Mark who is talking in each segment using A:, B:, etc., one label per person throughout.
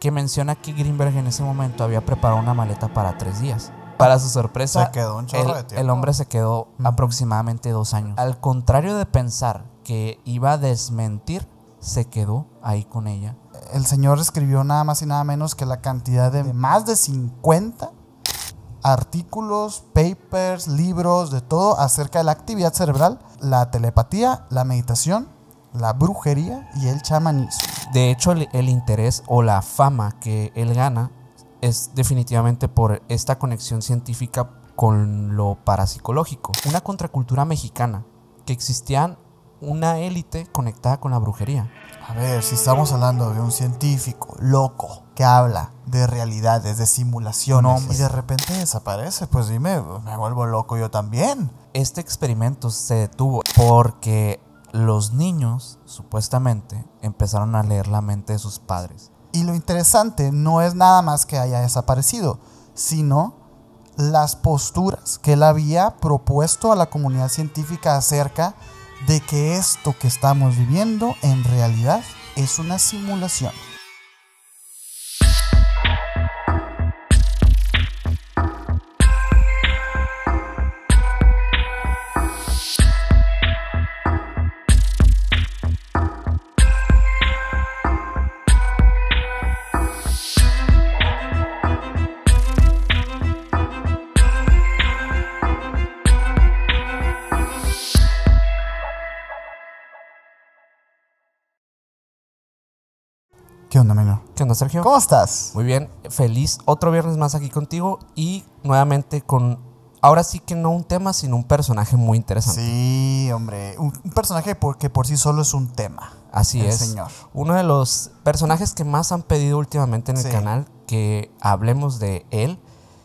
A: que menciona que Greenberg en ese momento había preparado una maleta para tres días. Para su sorpresa, el, hombre se quedó aproximadamente dos años. Al contrario de pensar que iba a desmentir, se quedó ahí con ella.
B: El señor escribió nada más y nada menos que la cantidad de más de 50 artículos, papers, libros, de todo acerca de la actividad cerebral, la telepatía, la meditación, la brujería y el chamanismo.
A: De hecho, el, interés o la fama que él gana es definitivamente por esta conexión científica con lo parapsicológico. Una contracultura mexicana, que existían una
B: élite conectada con la brujería. A ver, si estamos hablando de un científico loco que habla de realidades, de simulaciones, y de repente desaparece, pues dime,
A: me vuelvo loco yo también. Este experimento se detuvo porque los niños supuestamente empezaron a leer la mente de sus padres.
B: Y lo interesante no es nada más que haya desaparecido, sino las posturas que él había propuesto a la comunidad científica acerca de que esto que estamos viviendo en realidad es una simulación. ¿Qué onda, amigo?
A: ¿Qué onda, Sergio? ¿Cómo estás? Muy bien, feliz otro viernes más aquí contigo y nuevamente con, ahora sí que no un tema, sino un personaje muy interesante. Sí, hombre,
B: un, personaje
A: que por sí solo es un tema. Así es. Señor. Uno de los personajes que más han pedido últimamente en el canal que hablemos de él.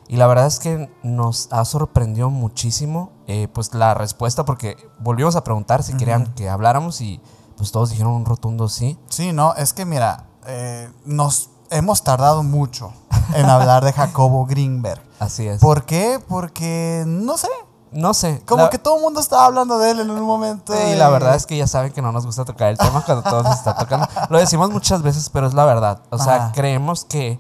A: Y la verdad es que nos ha sorprendido muchísimo eh, pues la respuesta porque volvimos a preguntar si querían que habláramos y pues todos dijeron un rotundo sí.
B: Sí, no, es que mira, eh, nos hemos tardado mucho en hablar de Jacobo Greenberg. Así es. ¿Por qué? Porque no sé. No sé. Como que todo el mundo estaba hablando de él en un momento. Y... la verdad es que ya
A: saben que no nos gusta tocar el tema cuando todos se está tocando. Lo decimos muchas veces, pero es la verdad. O sea, creemos que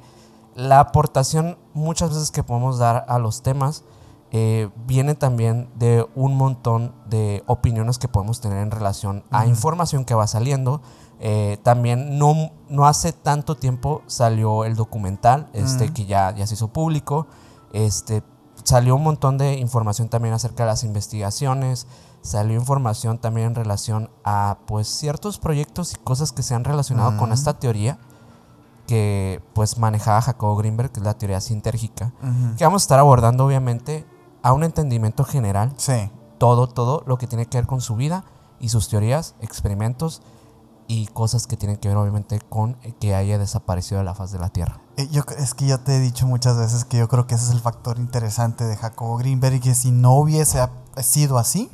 A: la aportación muchas veces que podemos dar a los temas eh, viene también de un montón de opiniones que podemos tener en relación a información que va saliendo, eh, también no, hace tanto tiempo salió el documental, este, mm. que ya, ya se hizo público. Este, salió un montón de información también acerca de las investigaciones. Salió información también en relación a pues ciertos proyectos y cosas que se han relacionado con mm. esta teoría que pues manejaba Jacobo Greenberg, que es la teoría sintérgica, que vamos a estar abordando obviamente a un entendimiento general. Todo, todo lo que tiene que ver con su vida y sus teorías, experimentos y cosas que tienen que ver obviamente con que haya desaparecido de la faz de la Tierra.
B: Eh, yo, es que ya te he dicho muchas veces que yo creo que ese es el factor interesante de Jacobo Greenberg y que si no hubiese sido así,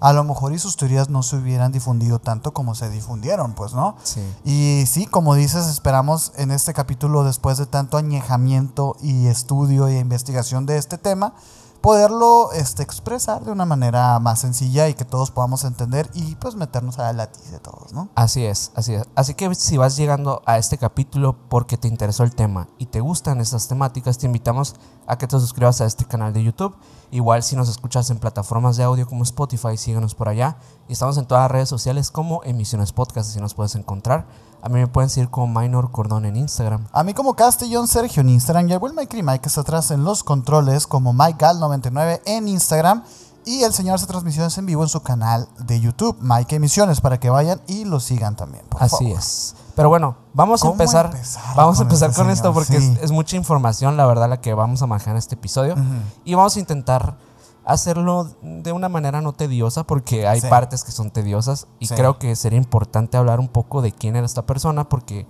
B: a lo mejor y sus teorías no se hubieran difundido tanto como se difundieron, pues, ¿no? Sí. Y sí, como dices, esperamos en este capítulo, después de tanto añejamiento y estudio e investigación de este tema, poderlo este, expresar de una manera más sencilla y que todos podamos entender y pues meternos a la de todos, ¿no?
A: Así es, así es. Así que si vas llegando a este capítulo porque te interesó el tema y te gustan estas temáticas, te invitamos a que te suscribas a este canal de YouTube. Igual si nos escuchas en plataformas de audio como Spotify, síguenos por allá. Y estamos en todas las redes sociales como Emisiones Podcast, así nos puedes encontrar. A mí me pueden seguir como Minor Cordón en Instagram.
B: A mí como Castellón Sergio en Instagram y el buen Mike Mike que está atrás en los controles como MikeGal99 en Instagram. Y el señor hace transmisiones en vivo en su canal de YouTube, Mike Emisiones, para que vayan y lo sigan también. Así es. Pero bueno, vamos a empezar. Vamos a empezar este con, esto porque
A: es, mucha información, la verdad, la que vamos a manejar en este episodio. Y vamos a intentar hacerlo de una manera no tediosa, porque hay partes que son tediosas y creo que sería importante hablar un poco de quién era esta persona, porque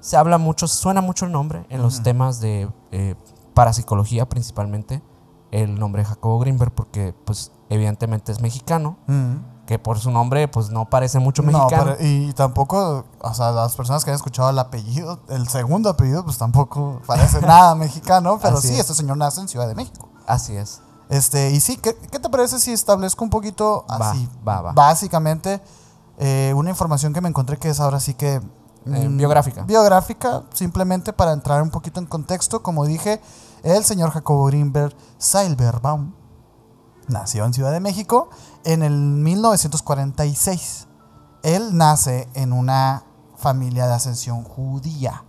A: se habla mucho, suena mucho el nombre en los temas de eh, parapsicología principalmente, el nombre de Jacobo Greenberg, porque pues evidentemente es mexicano. Mm. Que por su nombre, pues no parece mucho mexicano.
B: y tampoco, o sea, las personas que han escuchado el apellido, el segundo apellido, pues tampoco parece nada mexicano, pero sí, este señor nace en Ciudad de México. Así es. Este, y sí, ¿qué, te parece si establezco un poquito así? Básicamente, eh, una información que me encontré que es ahora sí que. Eh, mm, biográfica. Biográfica, simplemente para entrar un poquito en contexto. Como dije, el señor Jacobo Greenberg Silverbaum nació en Ciudad de México en el 1946. Él nace en una familia de ascensión judía,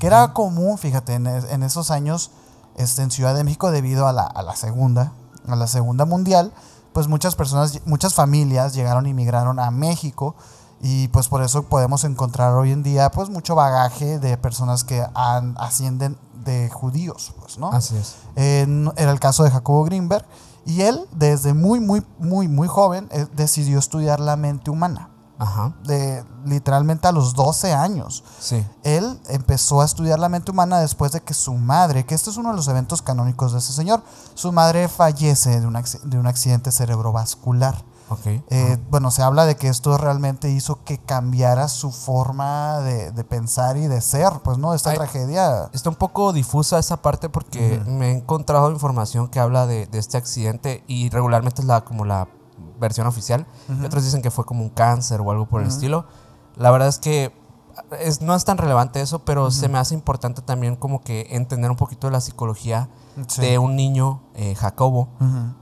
B: que era común, fíjate, en, esos años este, en Ciudad de México debido a la, a la Segunda a la Segunda Mundial, pues muchas personas, muchas familias llegaron y migraron a México y pues por eso podemos encontrar hoy en día pues mucho bagaje de personas que ascienden de judíos, pues, ¿no? Así es. era el caso de Jacobo Greenberg y él desde muy, muy, muy, muy joven eh, decidió estudiar la mente humana. Ajá. De, literalmente a los 12 años. Sí. Él empezó a estudiar la mente humana después de que su madre, que este es uno de los eventos canónicos de ese señor, su madre fallece de un, de un accidente cerebrovascular. Okay. Eh, bueno, se habla de que esto realmente hizo que cambiara su forma de, pensar y de ser, pues, ¿no? Esta tragedia. Está un poco difusa esa parte porque
A: me he encontrado información que habla de, de este accidente y regularmente es la, como la versión oficial. otros dicen que fue como un cáncer o algo por el estilo. La verdad es que es, no es tan relevante eso, pero se me hace importante también como que entender un poquito de la psicología de un niño, eh, Jacobo,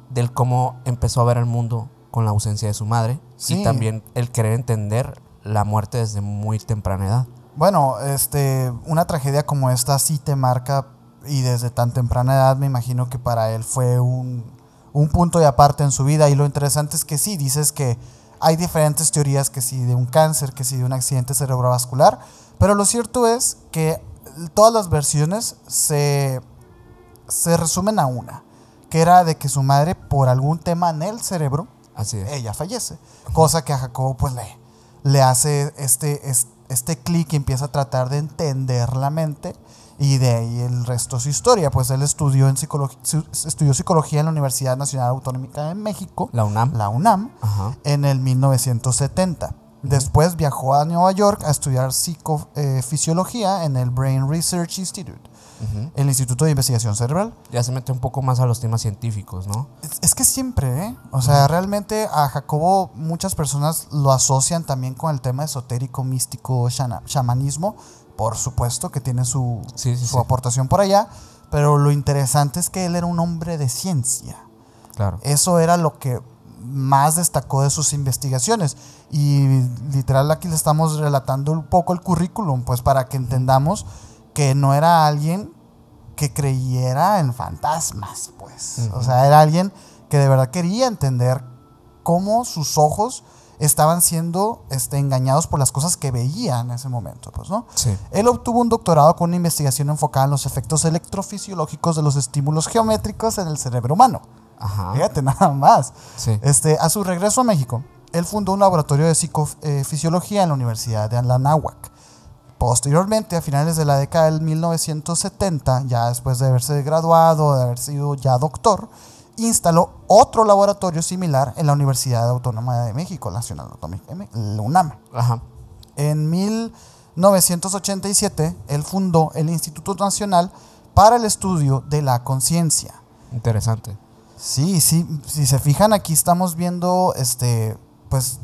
A: del cómo empezó a ver el mundo con la ausencia de su madre y también el querer entender la muerte desde muy temprana edad.
B: Bueno, este, una tragedia como esta sí te marca y desde tan temprana edad me imagino que para él fue un, un punto de aparte en su vida. Y lo interesante es que sí, dices que hay diferentes teorías, que si sí, de un cáncer, que si sí, de un accidente cerebrovascular, pero lo cierto es que todas las versiones se, se resumen a una, que era de que su madre por algún tema en el cerebro, Así ella fallece, cosa que a Jacobo pues le, le hace este, este clic y empieza a tratar de entender la mente y de ahí el resto su historia. Pues él estudió, en psicología, estudió psicología en la Universidad Nacional Autonómica de México. La UNAM. La UNAM, en el 1970. Después viajó a Nueva York a estudiar psicofisiología eh, en el Brain Research Institute, el Instituto de Investigación Cerebral.
A: Ya se mete un poco más a los temas científicos, ¿no?
B: Es, que siempre, ¿eh? O sea, realmente a Jacobo muchas personas lo asocian también con el tema esotérico, místico, shamanismo, por supuesto que tiene su, aportación por allá, pero lo interesante es que él era un hombre de ciencia. Claro. Eso era lo que más destacó de sus investigaciones. Y literal aquí le estamos relatando un poco el currículum, pues para que entendamos que no era alguien que creyera en fantasmas, pues. O sea, era alguien que de verdad quería entender cómo sus ojos estaban siendo este, engañados por las cosas que veían en ese momento. Pues, ¿no? Él obtuvo un doctorado con una investigación enfocada en los efectos electrofisiológicos de los estímulos geométricos en el cerebro humano. Ajá. Fíjate, nada más. Este, a su regreso a México, él fundó un laboratorio de psicofisiología eh, en la Universidad de Anáhuac. Posteriormente, a finales de la década del 1970, ya después de haberse graduado, de haber sido ya doctor, instaló otro laboratorio similar en la Universidad Autónoma de México, Nacional Autónoma la UNAM. Ajá. En 1987, él fundó el Instituto Nacional para el Estudio de la Conciencia.
A: Interesante.
B: Sí, sí, si se fijan aquí estamos viendo este pues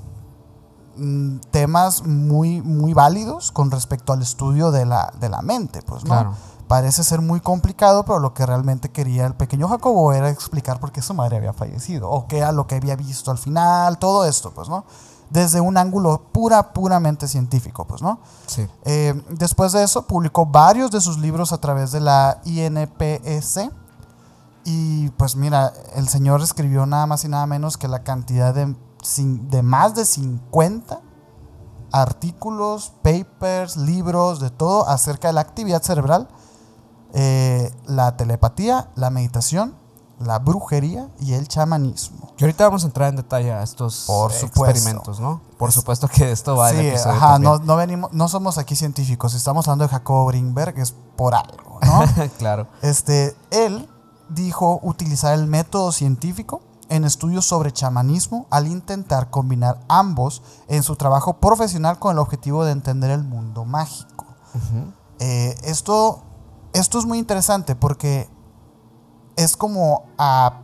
B: mm, temas muy muy válidos con respecto al estudio de la de la mente, pues ¿no? Claro. Parece ser muy complicado, pero lo que realmente quería el pequeño Jacobo era explicar por qué su madre había fallecido, o qué era lo que había visto al final, todo esto, pues, ¿no? Desde un ángulo pura, puramente científico, pues, ¿no? Sí. Eh, después de eso, publicó varios de sus libros a través de la INPS. E y pues mira, el señor escribió nada más y nada menos que la cantidad de, de más de 50 artículos, papers, libros, de todo acerca de la actividad cerebral eh, la telepatía, la meditación, la brujería y el chamanismo. Y ahorita vamos a entrar en detalle a estos eh, experimentos, ¿no?
A: Por supuesto que esto va sí, ajá, no,
B: venimos, no somos aquí científicos, estamos hablando de Jacob Greenberg, es por algo, ¿no? claro. Este, él dijo utilizar el método científico en estudios sobre chamanismo al intentar combinar ambos en su trabajo profesional con el objetivo de entender el mundo mágico. Eh, esto esto es muy interesante porque es como a,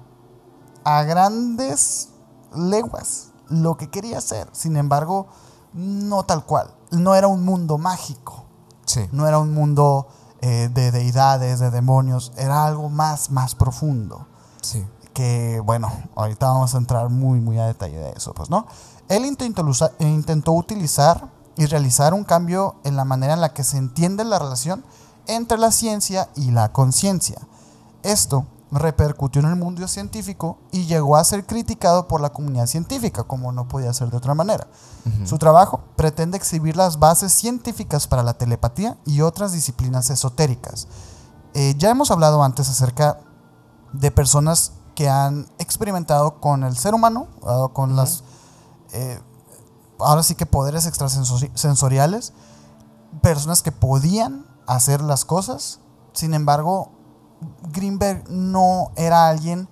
B: grandes leguas lo que quería hacer. Sin embargo, no tal cual. No era un mundo mágico. Sí. No era un mundo eh, de deidades, de demonios. Era algo más, más profundo. Sí. Que bueno, ahorita vamos a entrar muy, muy a detalle de eso, pues, ¿no? Él intentó utilizar y realizar un cambio en la manera en la que se entiende la relación entre la ciencia y la conciencia. Esto repercutió en el mundo científico y llegó a ser criticado por la comunidad científica, como no podía ser de otra manera. Su trabajo pretende exhibir las bases científicas para la telepatía y otras disciplinas esotéricas. Eh, ya hemos hablado antes acerca de personas que han experimentado con el ser humano, ah, con las... Eh, ahora sí que poderes extrasensoriales, personas que podían hacer las cosas. Sin embargo, Greenberg no era alguien,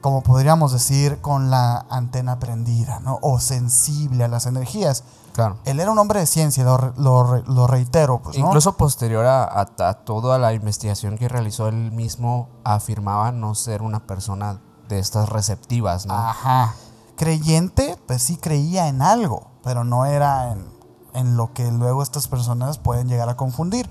B: como podríamos decir, con la antena prendida, ¿no? O sensible a las energías. Claro. Él era un hombre de ciencia, lo, reitero. Pues, Incluso
A: posterior a, toda la investigación que realizó, él mismo afirmaba no ser una persona de estas
B: receptivas, ¿no? Ajá. Creyente, pues sí creía en algo, pero no era en lo que luego estas personas pueden llegar a confundir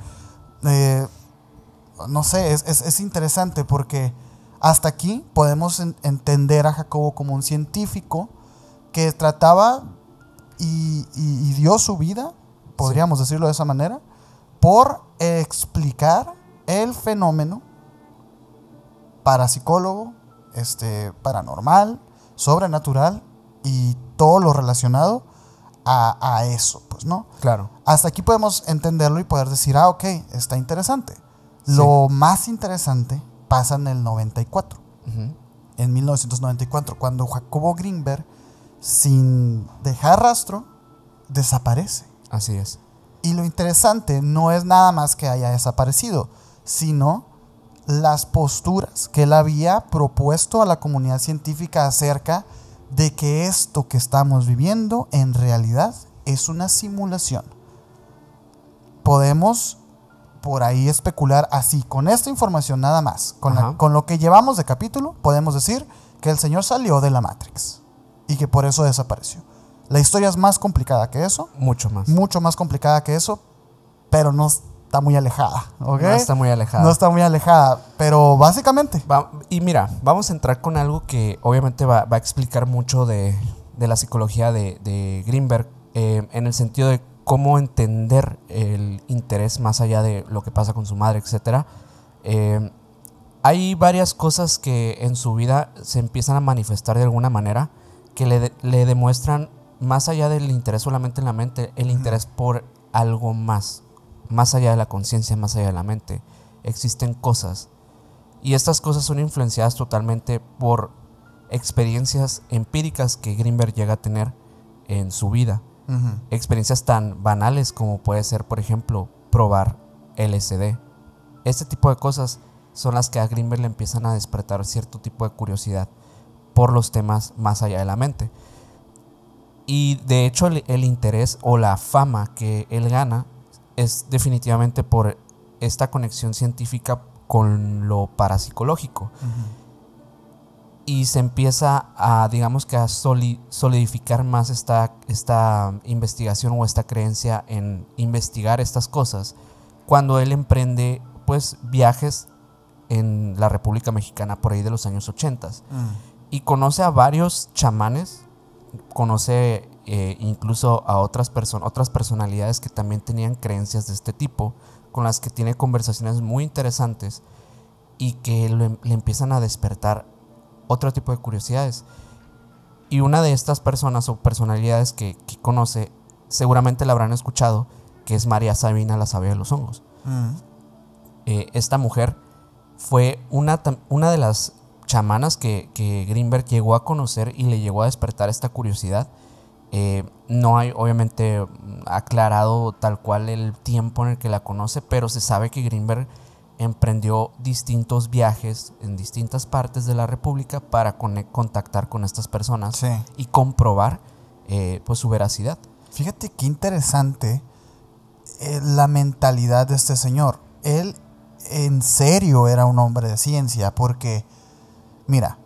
B: no sé, es, interesante porque hasta aquí podemos entender a Jacobo como un científico que trataba y, dio su vida, podríamos decirlo de esa manera, por explicar el fenómeno parapsicólogo, este, paranormal, sobrenatural y todo lo relacionado a, eso, pues, ¿no? Claro. Hasta aquí podemos entenderlo y poder decir, ah, ok, está interesante. Lo más interesante pasa en el 94, en 1994, cuando Jacobo Greenberg, sin dejar rastro, desaparece. Así es. Y lo interesante no es nada más que haya desaparecido, sino las posturas que él había propuesto a la comunidad científica acerca de de que esto que estamos viviendo en realidad es una simulación. Podemos por ahí especular así, con esta información nada más, con, con, lo que llevamos de capítulo, podemos decir que el Señor salió de la Matrix y que por eso desapareció. La historia es más complicada que eso. Mucho más. Mucho más complicada que eso, pero nos está muy alejada, ¿ok? No está muy alejada. No está muy alejada, pero básicamente.
A: y mira, vamos a entrar con algo que obviamente va, a explicar mucho de, la psicología de, Greenberg, eh, en el sentido de cómo entender el interés más allá de lo que pasa con su madre, etc. Eh, hay varias cosas que en su vida se empiezan a manifestar de alguna manera que le, le demuestran, más allá del interés solamente en la mente, el interés por algo más más allá de la conciencia, más allá de la mente, existen cosas. Y estas cosas son influenciadas totalmente por experiencias empíricas que Greenberg llega a tener en su vida. Experiencias tan banales como puede ser, por ejemplo, probar LSD. Este tipo de cosas son las que a Greenberg le empiezan a despertar cierto tipo de curiosidad por los temas más allá de la mente. Y de hecho el interés o la fama que él gana es definitivamente por esta conexión científica con lo parapsicológico. Y se empieza a, digamos que a solidificar más esta, esta investigación o esta creencia en investigar estas cosas cuando él emprende pues viajes en la República Mexicana por ahí de los años 80. Mm. Y conoce a varios chamanes, conoce eh, incluso a otras, personas otras personalidades que también tenían creencias de este tipo, con las que tiene conversaciones muy interesantes y que le, empiezan a despertar otro tipo de curiosidades. Y una de estas personas o personalidades que, conoce, seguramente la habrán escuchado, que es María Sabina, la sabia de los hongos. Mm. Eh, esta mujer fue una, una de las chamanas que, que Greenberg llegó a conocer y le llegó a despertar esta curiosidad eh, no hay obviamente aclarado tal cual el tiempo en el que la conoce, pero se sabe que Greenberg emprendió distintos viajes en distintas partes de la República para contactar con estas personas y comprobar eh, pues, su veracidad. Fíjate qué
B: interesante eh, la mentalidad de este señor. Él en serio era un hombre de ciencia porque, mira,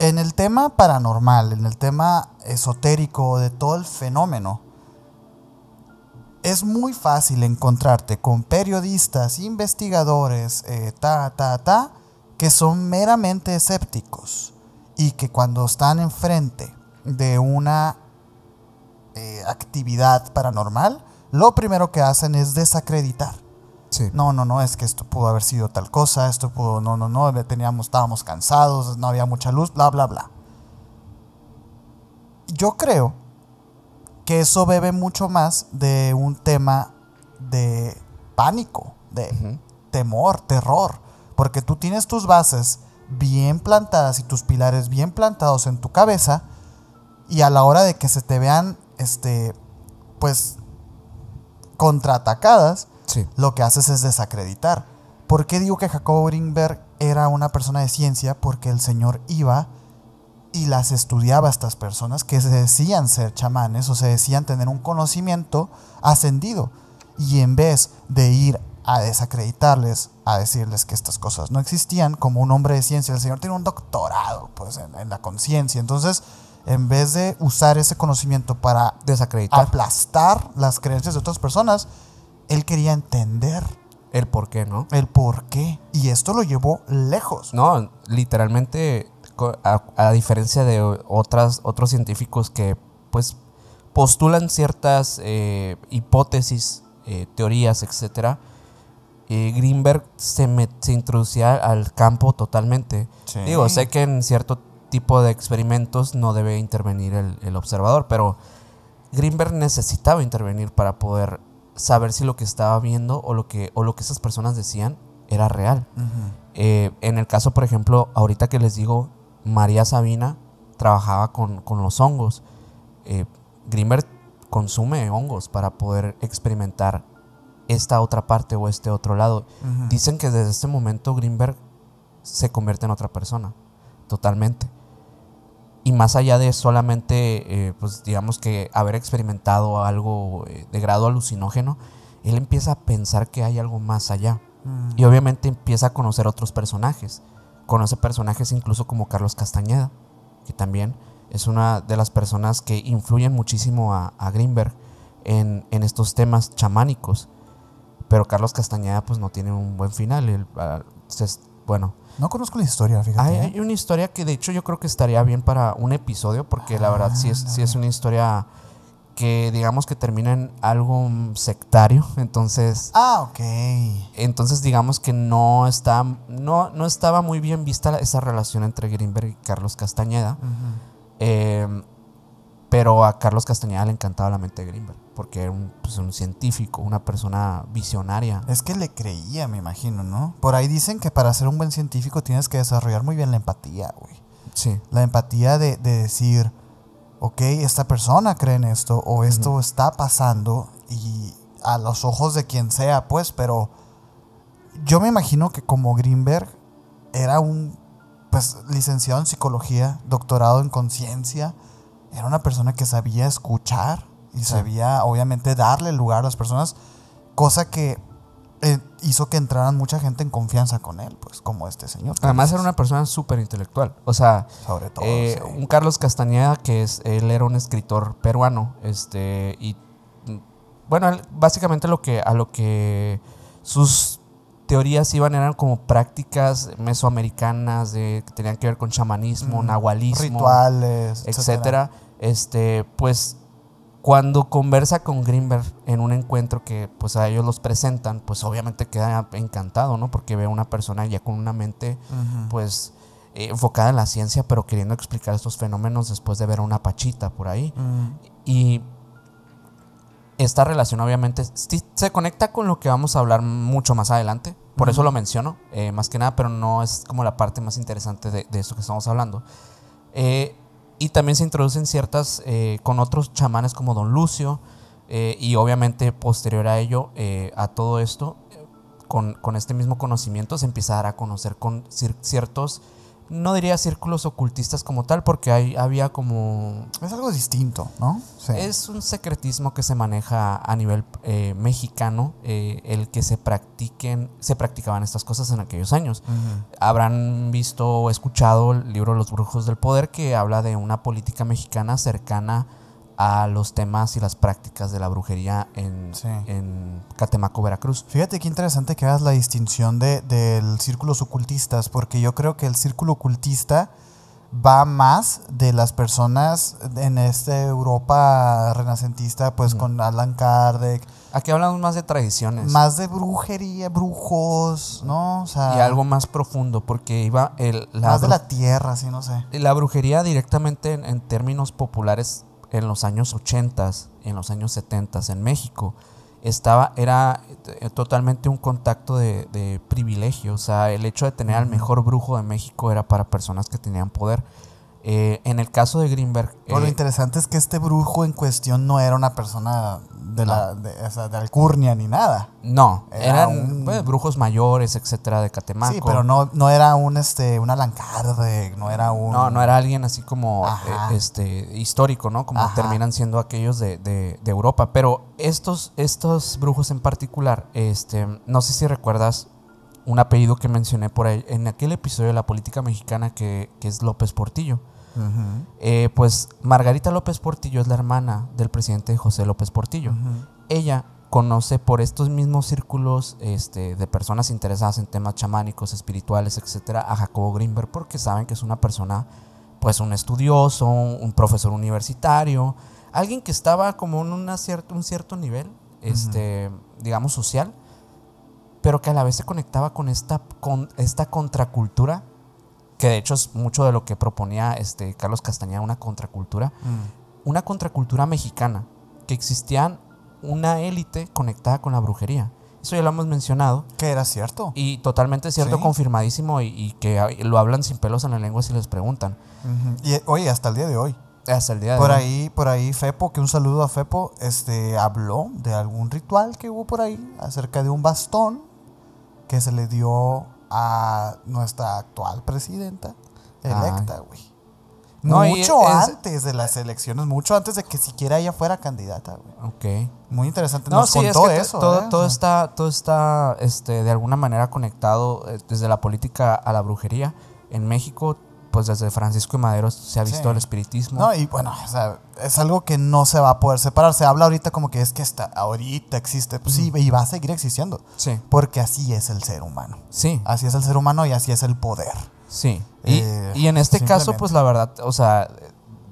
B: en el tema paranormal, en el tema esotérico de todo el fenómeno, es muy fácil encontrarte con periodistas, investigadores, eh, ta, ta, ta, que son meramente escépticos y que cuando están enfrente de una eh, actividad paranormal, lo primero que hacen es desacreditar. No, no, no, es que esto pudo haber sido tal cosa, esto pudo, no, no, no, teníamos, estábamos cansados, no había mucha luz, bla, bla, bla. Yo creo que eso bebe mucho más de un tema de pánico, de temor, terror, porque tú tienes tus bases bien plantadas y tus pilares bien plantados en tu cabeza y a la hora de que se te vean, este, pues, contraatacadas, lo que haces es desacreditar. ¿Por qué digo que Jacob Greenberg era una persona de ciencia? Porque el señor iba y las estudiaba a estas personas que se decían ser chamanes o se decían tener un conocimiento ascendido. Y en vez de ir a desacreditarles, a decirles que estas cosas no existían, como un hombre de ciencia, el señor tiene un doctorado pues, en, en la conciencia. Entonces, en vez de usar ese conocimiento para desacreditar, aplastar las creencias de otras personas, él quería entender. El por qué, ¿no? El por qué. Y esto lo llevó lejos.
A: No, literalmente, a, diferencia de otros científicos que, pues, postulan ciertas eh, hipótesis, eh, teorías, etc. Eh, Greenberg se, introducía al campo totalmente. Digo, sé que en cierto tipo de experimentos no debe intervenir el, el observador, pero Greenberg necesitaba intervenir para poder saber si lo que estaba viendo o lo que, o lo que esas personas decían era real. Eh, en el caso, por ejemplo, ahorita que les digo, María Sabina trabajaba con, los hongos. Eh, consume hongos para poder experimentar esta otra parte o este otro lado. Dicen que desde este momento Greenberg se convierte en otra persona, totalmente y más allá de solamente, eh, pues digamos que haber experimentado algo eh, de grado alucinógeno, él empieza a pensar que hay algo más allá. Mm. Y obviamente empieza a conocer otros personajes. Conoce personajes incluso como Carlos Castañeda, que también es una de las personas que influyen muchísimo a, Greenberg en, en, estos temas chamánicos. Pero Carlos Castañeda pues no tiene un buen final. Él, ah, bueno. No conozco la historia, fíjate. Hay, ¿eh? una historia que de hecho yo creo que estaría bien para un episodio, porque la verdad sí es, sí es una historia que digamos que termina en algo sectario, entonces... Ah, ok. Entonces digamos que no, está, no, no estaba muy bien vista esa relación entre Greenberg y Carlos Castañeda. Pero a Carlos Castañeda le encantaba la mente de Greenberg, porque era
B: pues, un, científico, una persona visionaria. Es que le creía, me imagino, ¿no? Por ahí dicen que para ser un buen científico tienes que desarrollar muy bien la empatía, güey. Sí. La empatía de, decir, ok, esta persona cree en esto, o esto está pasando, y a los ojos de quien sea, pues, pero yo me imagino que como Greenberg era un, pues, licenciado en psicología, doctorado en conciencia era una persona que sabía escuchar y sabía, obviamente, darle lugar a las personas, cosa que eh, hizo que entraran mucha gente en confianza con él, pues, como este señor. Además, era una persona súper intelectual. O
A: sea, eh, Un Carlos Castañeda, que es, él era un escritor peruano, este, y mm, bueno, básicamente lo que, a lo que sus teorías iban, eran como prácticas mesoamericanas de, que tenían que ver con chamanismo, nahualismo, rituales, etcétera. Este, pues cuando conversa con Greenberg en un encuentro que pues a ellos los presentan, pues obviamente queda encantado, ¿no? Porque ve a una persona ya con una mente pues eh, enfocada en la ciencia, pero queriendo explicar estos fenómenos después de ver a una pachita por ahí. Y esta relación obviamente se conecta con lo que vamos a hablar mucho más adelante, por eso lo menciono, eh, más que nada, pero no es como la parte más interesante de, de esto que estamos hablando. Eh, y también se introducen ciertas eh, con otros chamanes como Don Lucio, y obviamente posterior a ello, a todo esto, con, este mismo conocimiento se empezará a conocer con ciertos no diría círculos ocultistas como tal, porque hay,
B: había como... Es algo distinto, ¿no? Es
A: un secretismo que se maneja a nivel eh, mexicano, eh, el que se practiquen, se practicaban estas cosas en aquellos años. Habrán visto o escuchado el libro Los Brujos del Poder, que habla de una política mexicana cercana a los temas y las prácticas de la brujería en,
B: Catemaco, Veracruz. Fíjate qué interesante que hagas la distinción de, del círculo ocultistas, porque yo creo que el círculo ocultista va más de las personas en esta Europa renacentista, pues con Alan Kardec. Aquí hablamos
A: más de tradiciones.
B: Más de brujería, brujos, ¿no? O sea, y algo
A: más profundo, porque iba el... más de la tierra, sí, no sé. La brujería directamente en términos populares en los años 80, en los años 70 en México, estaba, era eh, totalmente un contacto de, de privilegio. O sea, el hecho de tener al mejor brujo de México era para personas que tenían poder. Eh, en el caso de Greenberg. lo eh,
B: interesante es que este brujo en cuestión no era una persona de, la, alcurnia ni nada. No, eran
A: pues, brujos mayores, etcétera, de Catemaco. Sí, pero no,
B: no era un este un no era un. No, no era
A: alguien así como eh, este histórico, ¿no? Como terminan siendo aquellos de, de, de, Europa. Pero estos, estos brujos en particular, este, no sé si recuerdas un apellido que mencioné por ahí, en aquel episodio de la política mexicana que, es López Portillo. Eh, pues Margarita López Portillo es la hermana del presidente José López Portillo. Ella conoce por estos mismos círculos este, de personas interesadas en temas chamánicos, espirituales, etcétera, a Jacobo Greenberg porque saben que es una persona, pues un estudioso, un profesor universitario, alguien que estaba como en un cierto nivel, este, digamos, social pero que a la vez se conectaba con esta, con esta contracultura, que de hecho es mucho de lo que proponía este Carlos Castañeda, una contracultura, mm. una contracultura mexicana, que existían una élite conectada con la brujería. Eso ya lo hemos mencionado. Que era cierto. Y totalmente cierto, confirmadísimo, y, que lo hablan sin pelos en la lengua si les preguntan.
B: Y oye, hasta el día de hoy. Hasta el día de por Ahí, por ahí, Fepo, que un saludo a Fepo, este, habló de algún ritual que hubo por ahí acerca de un bastón que se le dio a nuestra actual presidenta electa, güey. mucho antes de las elecciones, mucho antes de que siquiera ella fuera candidata, güey. Ok. Muy interesante. No, Nos contó eso. Todo, ¿eh? todo
A: está, todo está este, de alguna manera conectado eh, desde la política a la brujería. En México pues desde Francisco y Madero se ha visto el espiritismo. No, y bueno,
B: es algo que no se va a poder separar. Se habla ahorita como que es que está, ahorita existe, pues sí, mm. y va a seguir existiendo. Sí. Porque así es el ser humano. Sí. Así es el ser humano y así es el poder. Sí. Y, eh, en este caso, pues
A: la verdad, o sea,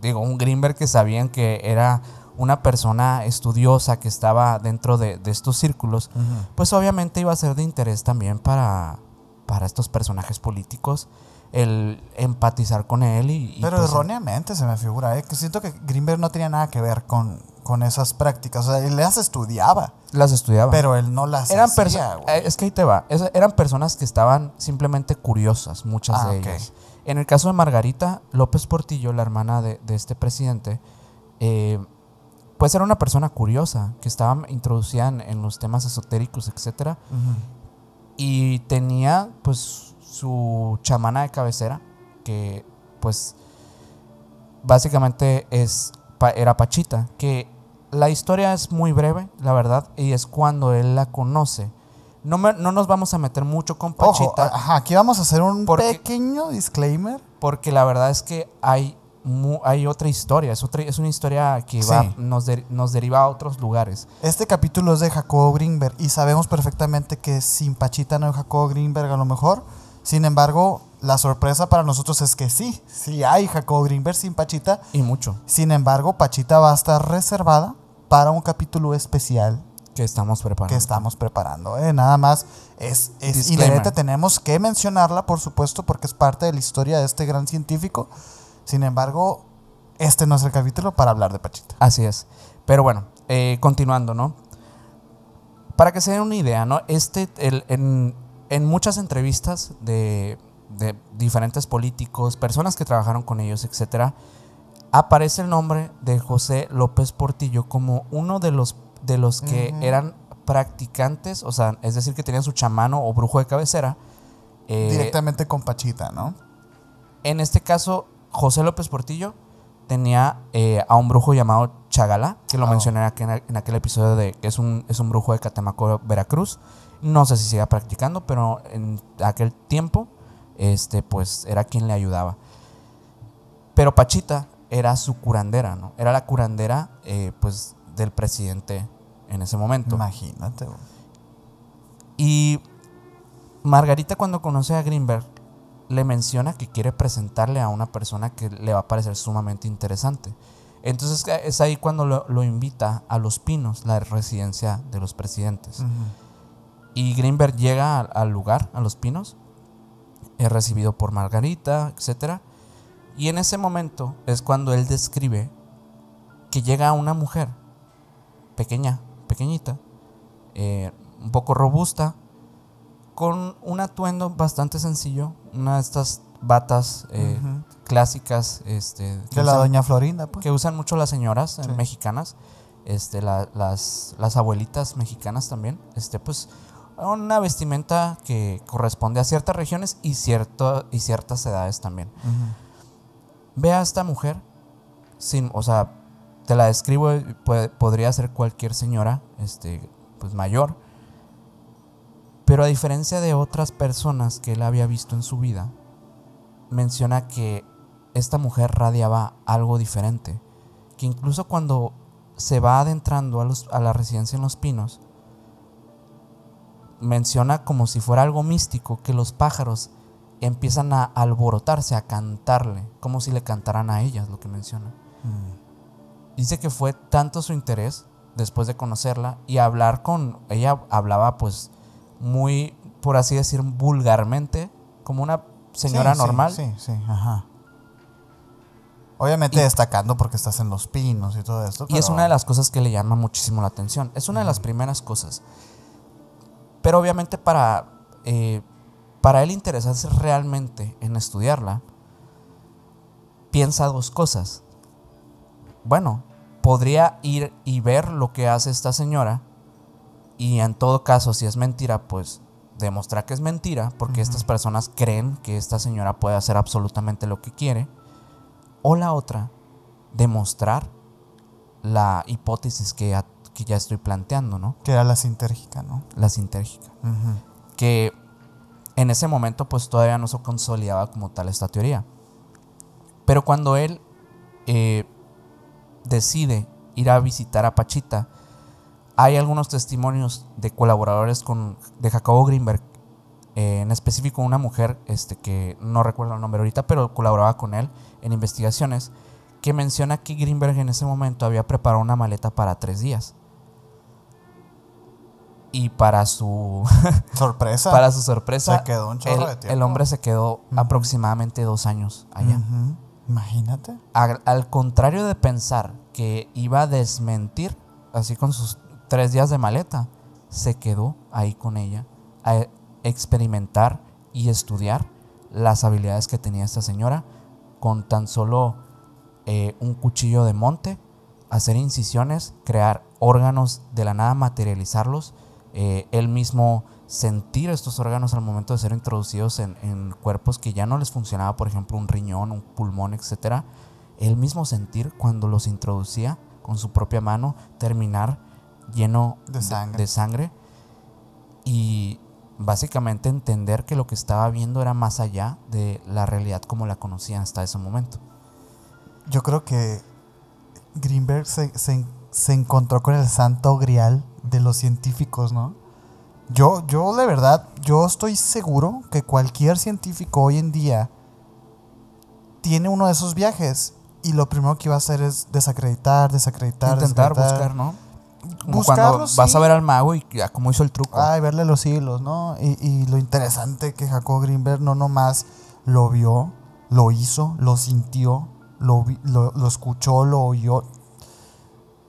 A: digo, un Greenberg que sabían que era una persona estudiosa que estaba dentro de, estos círculos, pues obviamente iba a ser de interés también para, para estos personajes políticos el empatizar con él. Y, Pero pues, erróneamente
B: se me figura, eh, que siento que Greenberg no tenía nada que ver con, con esas prácticas. O sea, él las estudiaba.
A: Las estudiaba. Pero él no las eran hacía, eh, Es que ahí te va. eran personas que estaban simplemente curiosas, muchas ah, de ellas. En el caso de Margarita López Portillo, la hermana de, este presidente, eh, pues era una persona curiosa, que estaba introducida en, los temas esotéricos, etc. Y tenía, pues, su chamana de cabecera, que pues básicamente es, era Pachita, que la historia es muy breve, la verdad, y es cuando él la conoce. No, no nos vamos a meter mucho con Pachita. ajá,
B: aquí vamos a hacer un pequeño disclaimer.
A: Porque la verdad es que hay, hay otra historia, es, es una historia que va, nos, nos deriva a otros lugares.
B: Este capítulo es de Jacobo Greenberg y sabemos perfectamente que sin Pachita no hay Jacobo Greenberg a lo mejor sin embargo, la sorpresa para nosotros es que sí, sí hay Jacob Greenberg sin Pachita. Y mucho. Sin embargo, Pachita va a estar reservada para un capítulo especial que estamos preparando. Que estamos preparando. Eh. Nada más es, es tenemos que mencionarla, por supuesto, porque es parte de la historia de este gran científico. Sin embargo, este no es el capítulo para hablar de Pachita. Así es. Pero bueno, eh, continuando, ¿no?
A: Para que se den una idea, ¿no? Este, el, en muchas entrevistas de, diferentes políticos, personas que trabajaron con ellos, etc., aparece el nombre de José López Portillo como uno de los, de los que eran practicantes, o sea, es decir, que tenían su chamano o brujo de cabecera. Eh, Directamente con Pachita, ¿no? En este caso, José López Portillo tenía eh, a un brujo llamado Chagala, que lo oh. mencioné en aquel, en aquel episodio de que es un, es un brujo de Catemaco, Veracruz. No sé si siga practicando, pero en aquel tiempo, este, pues era quien le ayudaba. Pero Pachita era su curandera, ¿no? Era la curandera, eh, pues, del presidente en ese momento. Imagínate. Y Margarita cuando conoce a Greenberg le menciona que quiere presentarle a una persona que le va a parecer sumamente interesante. Entonces es ahí cuando lo, invita a Los Pinos, la residencia de los presidentes. Y Greenberg llega al, lugar, a Los Pinos, es recibido por Margarita, etc. Y en ese momento es cuando él describe que llega una mujer pequeña, pequeñita, eh, un poco robusta, con un atuendo bastante sencillo, una de estas batas eh, clásicas este, de la doña Florinda, pues. que usan mucho las señoras eh, mexicanas, este, las, las abuelitas mexicanas también, este, pues una vestimenta que corresponde a ciertas regiones y, y ciertas edades también. Ve a esta mujer, sin, o sea, te la describo, podría ser cualquier señora, este, pues mayor, pero a diferencia de otras personas que él había visto en su vida, menciona que esta mujer radiaba algo diferente, que incluso cuando se va adentrando a, a la residencia en Los Pinos, menciona como si fuera algo místico que los pájaros empiezan a alborotarse, a cantarle, como si le cantaran a ellas, lo que menciona.
B: Mm.
A: Dice que fue tanto su interés, después de conocerla, y hablar con, ella hablaba pues muy, por así decir, vulgarmente, como una señora normal. Sí,
B: sí, ajá. Obviamente destacando porque estás en los pinos y todo esto. Y es una
A: de las cosas que le llama muchísimo la atención. Es una de las primeras cosas. Pero obviamente para, eh, para él interesarse realmente en estudiarla, piensa dos cosas. Bueno, podría ir y ver lo que hace esta señora y en todo caso, si es mentira, pues demostrar que es mentira, porque estas personas creen que esta señora puede hacer absolutamente lo que quiere. O la otra, demostrar la hipótesis que ha que ya estoy planteando, ¿no?
B: Que era la sintérgica, ¿no? La sintérgica.
A: Que en ese momento pues todavía no se consolidaba como tal esta teoría. Pero cuando él eh, decide ir a visitar a Pachita, hay algunos testimonios de colaboradores con, de Jacobo Greenberg, eh, en específico una mujer este, que no recuerdo el nombre ahorita, pero colaboraba con él en investigaciones, que menciona que Greenberg en ese momento había preparado una maleta para tres días. Y para su sorpresa, para su sorpresa, el, hombre se quedó aproximadamente dos años allá.
B: Imagínate.
A: Al, contrario de pensar que iba a desmentir, así con sus tres días de maleta, se quedó ahí con ella a experimentar y estudiar las habilidades que tenía esta señora con tan solo eh, un cuchillo de monte, hacer incisiones, crear órganos de la nada, materializarlos el eh, él mismo sentir estos órganos al momento de ser introducidos en, cuerpos que ya no les funcionaba, por ejemplo, un riñón, un pulmón, etc. Él mismo sentir cuando los introducía con su propia mano, terminar lleno de sangre. y básicamente entender que lo que estaba viendo era más allá de la realidad como la conocía hasta ese momento.
B: Yo creo que Greenberg se encontró con el santo grial de los científicos, ¿no? Yo, yo de verdad, yo estoy seguro que cualquier científico hoy en día tiene uno de esos viajes y lo primero que iba a hacer es desacreditar, desacreditar, intentar buscar, ¿no? Como cuando vas a ver al mago y cómo hizo el truco. Ay, verle los siglos, ¿no? Y, lo interesante que Jacob Greenberg no nomás lo vio, lo hizo, lo sintió, lo, lo, lo escuchó, lo oyó.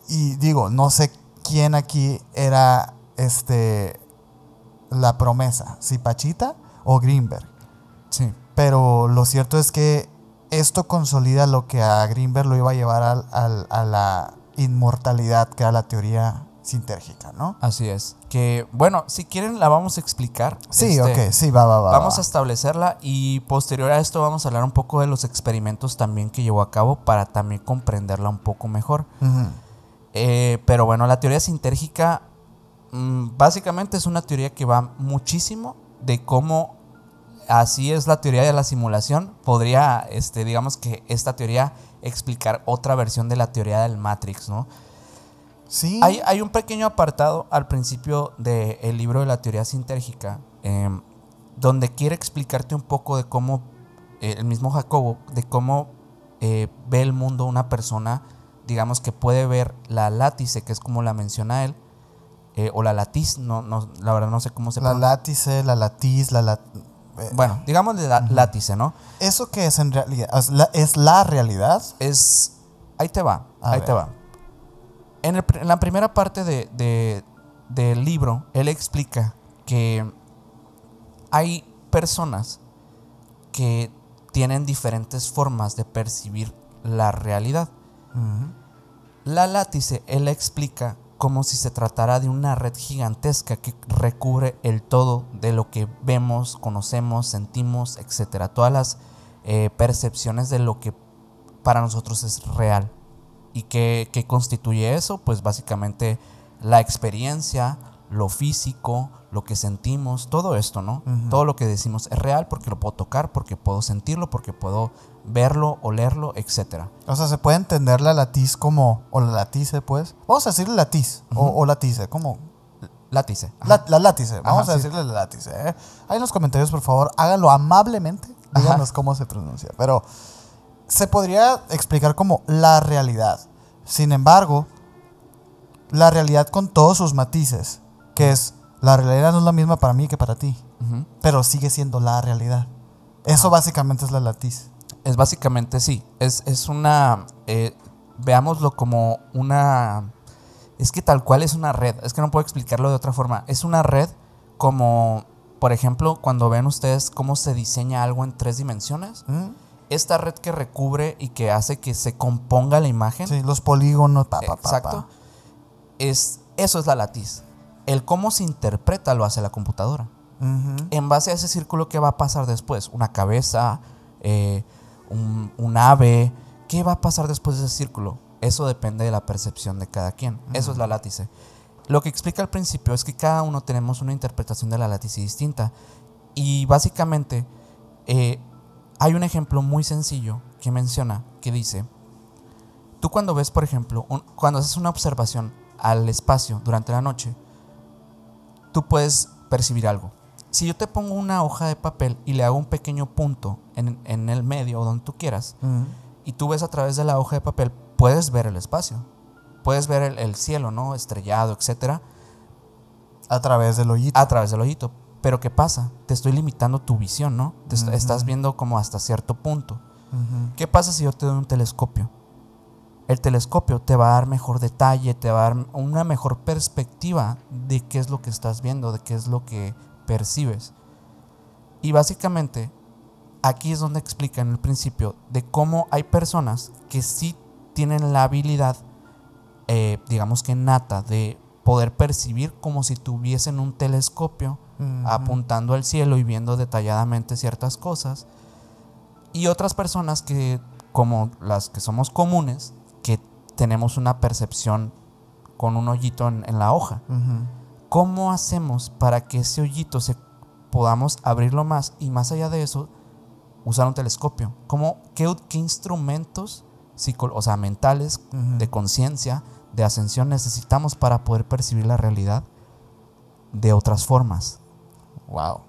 B: Y digo, no sé quién aquí era este la promesa, si Pachita o Greenberg. Sí. Pero lo cierto es que esto consolida lo que a Greenberg lo iba a llevar a la inmortalidad, que era la teoría sintérgica, ¿no? Así
A: es. Que, bueno,
B: si quieren la vamos a explicar. Sí, este, ok, sí, va, va, va. Vamos
A: a establecerla y posterior a esto vamos a hablar un poco de los experimentos también que llevó a cabo para también comprenderla un poco mejor. Ajá. Eh, pero bueno, la teoría sintérgica mm, básicamente es una teoría que va muchísimo de cómo así es la teoría de la simulación. Podría, este, digamos que esta teoría explicar otra versión de la teoría del Matrix, ¿no? Sí. Hay, un pequeño apartado al principio del libro de la teoría sintérgica, em, donde quiere explicarte un poco de cómo, eh, el mismo Jacobo, de cómo eh, ve el mundo una persona digamos que puede ver la látice, que es como la menciona él, eh, o la latiz, no, no, la verdad no sé cómo se llama La
B: látice, la latiz, la eh, Bueno,
A: ah. digamos la, látice, ¿no? ¿Eso qué es en realidad? ¿Es la, realidad? Es... Ahí te va, ahí te va. En, la primera parte de, del libro, él explica que hay personas que tienen diferentes formas de percibir la realidad. Ajá la látice él explica como si se tratara de una red gigantesca que recubre el todo de lo que vemos, conocemos, sentimos, etcétera, todas las eh, percepciones de lo que para nosotros es real. ¿Y qué, constituye eso? Pues básicamente la experiencia, lo físico, lo que sentimos, todo esto, ¿no? Todo lo que decimos es real porque lo puedo tocar, porque puedo sentirlo, porque puedo verlo, olerlo, etc.
B: O sea, se puede entender la latiz como, o la latice pues, vamos a decirle latiz, o, latice, como... Latice, La, latice, vamos a decirle la latice, ¿eh? Ahí en los comentarios, por favor, háganlo amablemente, díganos cómo se pronuncia, pero se podría explicar como la realidad. Sin embargo, la realidad con todos sus matices, que es la realidad no es la misma para mí que para ti, pero sigue siendo la realidad. Eso básicamente es la latiz es básicamente sí, es, es una,
A: eh, veámoslo como una, es que tal cual es una red, es que no puedo explicarlo de otra forma, es una red como, por ejemplo, cuando ven ustedes cómo se diseña algo en tres dimensiones. esta red que recubre y que hace que se componga la imagen. Sí, los polígonos, pa, pa, Exacto. es, eso es la latiz. El cómo se interpreta lo hace la computadora. En base a ese círculo, ¿qué va a pasar después? Una cabeza, eh, un, ave. ¿Qué va a pasar después de ese círculo? Eso depende de la percepción de cada quien. Eso es la látice. Lo que explica al principio es que cada uno tenemos una interpretación de la látice distinta. Y básicamente eh, hay un ejemplo muy sencillo que menciona, que dice, tú cuando ves, por ejemplo, cuando haces una observación al espacio durante la noche, tú puedes percibir algo si yo te pongo una hoja de papel y le hago un pequeño punto en, el medio o donde tú quieras, y tú ves a través de la hoja de papel, puedes ver el espacio. Puedes ver el, cielo, ¿no? Estrellado, etcétera. A través del hoyito. A través del hoyito. Pero ¿qué pasa? Te estoy limitando tu visión, ¿no? Te Estás viendo como hasta cierto punto. ¿Qué pasa si yo te doy un telescopio? El telescopio te va a dar mejor detalle, te va a dar una mejor perspectiva de qué es lo que estás viendo, de qué es lo que percibes. Y básicamente aquí es donde explican el principio de cómo hay personas que sí tienen la habilidad, eh, digamos que nata, de poder percibir como si tuviesen un telescopio apuntando al cielo y viendo detalladamente ciertas cosas. Y otras personas que, como las que somos comunes, que tenemos una percepción con un hoyito en, la hoja. ¿Cómo hacemos para que ese hoyito se podamos abrirlo más y más allá de eso usar un telescopio? ¿Cómo, qué, instrumentos o sea, mentales, de conciencia, de ascensión necesitamos para poder percibir la realidad
B: de otras formas? Wow.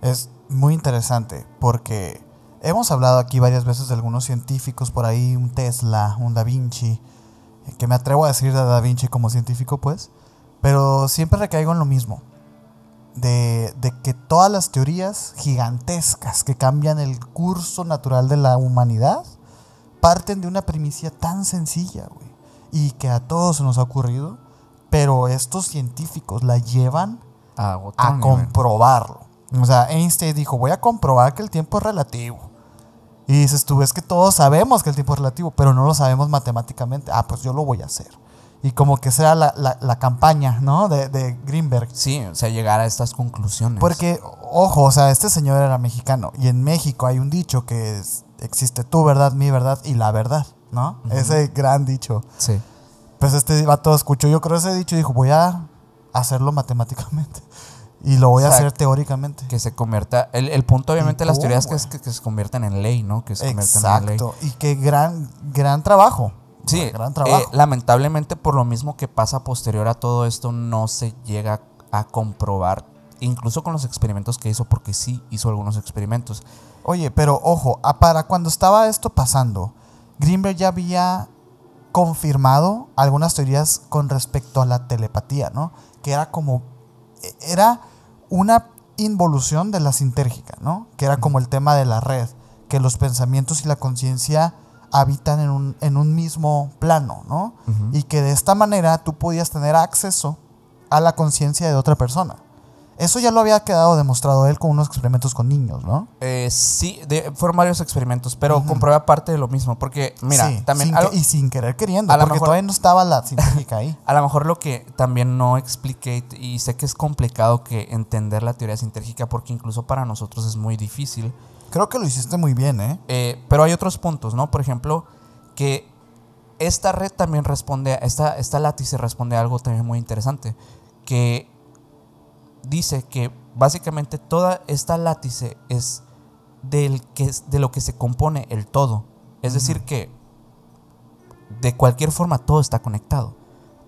B: Es muy interesante porque hemos hablado aquí varias veces de algunos científicos por ahí, un Tesla, un Da Vinci, que me atrevo a decir de Da Vinci como científico, pues, pero siempre recaigo en lo mismo. De, de, que todas las teorías gigantescas que cambian el curso natural de la humanidad parten de una primicia tan sencilla, güey, y que a todos se nos ha ocurrido, pero estos científicos la llevan a, comprobarlo. O sea, Einstein dijo, voy a comprobar que el tiempo es relativo. Y dices tú, ves que todos sabemos que el tiempo es relativo, pero no lo sabemos matemáticamente. Ah, pues yo lo voy a hacer y como que sea la, campaña, ¿no? De,
A: Greenberg. Sí, o sea, llegar a estas conclusiones. Porque,
B: ojo, o sea, este señor era mexicano y en México hay un dicho que es, existe tu verdad, mi verdad y la verdad, ¿no? Ese gran dicho. Sí. Pues este vato escuchó, yo creo ese dicho y dijo, voy a hacerlo matemáticamente. Y lo voy a hacer teóricamente.
A: Que se convierta. El, el punto, obviamente, de las teorías que, es que, se convierten en ley, ¿no? Que se convierten en ley. exacto
B: Y qué gran, gran trabajo. Sí, gran eh, trabajo.
A: lamentablemente por lo mismo que pasa posterior a todo esto no se llega a comprobar, incluso con los experimentos que hizo, porque sí hizo algunos experimentos.
B: Oye, pero ojo, ah, para cuando estaba esto pasando, Greenberg ya había confirmado algunas teorías con respecto a la telepatía, ¿no? Que era como, e, era una involución de la sintérgica, ¿no? Que era como el tema de la red, que los pensamientos y la conciencia habitan en un, en un mismo plano, ¿no? Y que de esta manera tú podías tener acceso a la conciencia de otra persona. Eso ya lo había quedado demostrado él con unos experimentos con niños, ¿no?
A: Eh, sí, fueron varios experimentos, pero comprueba parte de lo mismo. Porque, mira, también. y sin querer queriendo, a porque mejor, todavía
B: no estaba la sintérgica ahí.
A: A lo mejor lo que también no expliqué, y sé que es complicado que entender la teoría sintérgica, porque incluso para nosotros es muy difícil creo que lo hiciste muy bien, ¿eh? ¿eh? Pero hay otros puntos, ¿no? Por ejemplo, que esta red también responde, a, esta, látice responde a algo también muy interesante, que dice que básicamente toda esta látice es del que, de lo que se compone el todo. Es decir, que de cualquier forma todo está conectado.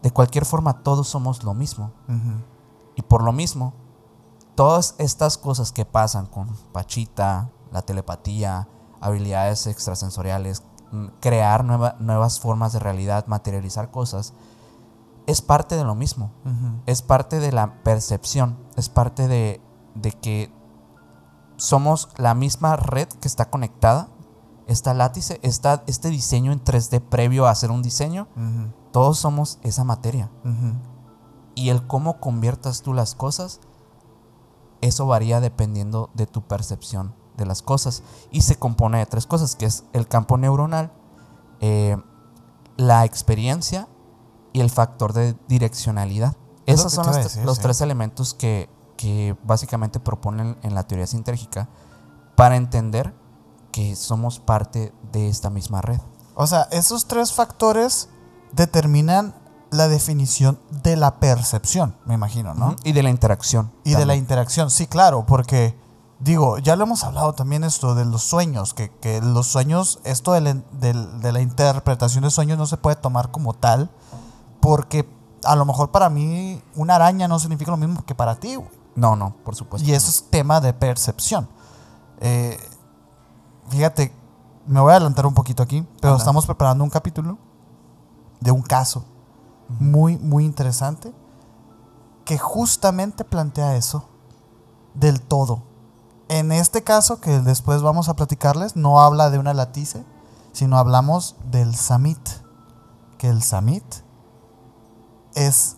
A: De cualquier forma todos somos lo mismo. Y por lo mismo, todas estas cosas que pasan con Pachita, la telepatía, habilidades extrasensoriales, mm, crear nuevas formas de realidad, materializar cosas, es parte de lo mismo, es parte de la percepción, es parte de, que somos la misma red que está conectada, esta látice, está este diseño en 3D previo a hacer un diseño, todos somos esa materia. Y el cómo conviertas tú las cosas, eso varía dependiendo de tu percepción de las cosas y se compone de tres cosas, que es el campo neuronal, eh, la experiencia y el factor de direccionalidad. Esos son los, tres elementos que, que básicamente proponen en la teoría sintérgica para entender que somos parte de esta misma red. O
B: sea, esos tres factores determinan la definición de la percepción, me imagino, ¿no? Y de la interacción. Y de la interacción, sí, claro, porque digo, ya lo hemos hablado también esto de los sueños, que, los sueños, esto de la, interpretación de sueños no se puede tomar como tal, porque a lo mejor para mí una araña no significa lo mismo que para ti,
A: No, no, por supuesto. Y
B: eso es tema de percepción. Eh, fíjate, me voy a adelantar un poquito aquí, pero estamos preparando un capítulo de un caso muy, muy interesante que justamente plantea eso del todo en este caso, que después vamos a platicarles, no habla de una latice, sino hablamos del samit. Que el samit es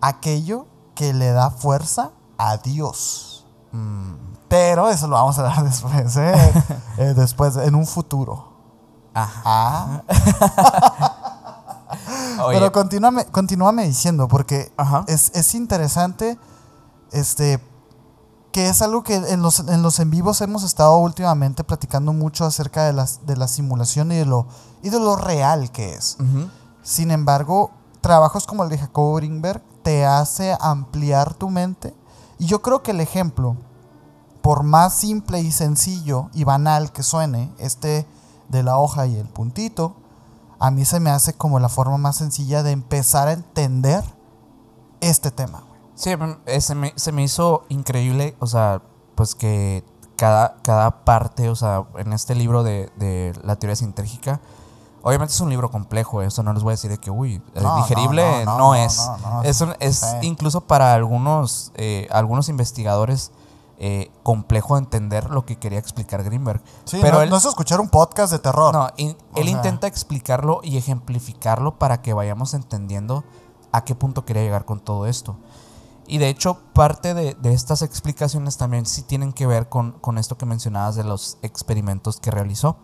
B: aquello que le da fuerza a Dios. Mm, pero eso lo vamos a dar después, ¿eh? Eh, después, en un futuro. Ajá. Ah. Pero continúame, diciendo, porque Es, es interesante este, que es algo que en los, en vivos hemos estado últimamente platicando mucho acerca de, las, de la simulación y de lo, y de lo real que es. Sin embargo, trabajos como el de Jacobo Ringberg te hace ampliar tu mente. Y yo creo que el ejemplo, por más simple y sencillo y banal que suene, este de la hoja y el puntito, a mí se me hace como la forma más sencilla de empezar a entender este tema. Sí,
A: eh, se me, se me hizo increíble, o sea, pues que cada, cada parte, o sea, en este libro de, la teoría sintérgica, Obviamente es un libro complejo, eso no les voy a decir de que, uy, digerible no, es. es, es incluso para algunos, eh, algunos investigadores eh, complejo entender lo que quería explicar Greenberg. pero no, es escuchar un podcast de terror. No, él intenta explicarlo y ejemplificarlo para que vayamos entendiendo a qué punto quería llegar con todo esto. Y de hecho, parte de, estas explicaciones también sí tienen que ver con, esto que mencionabas de los experimentos que realizó.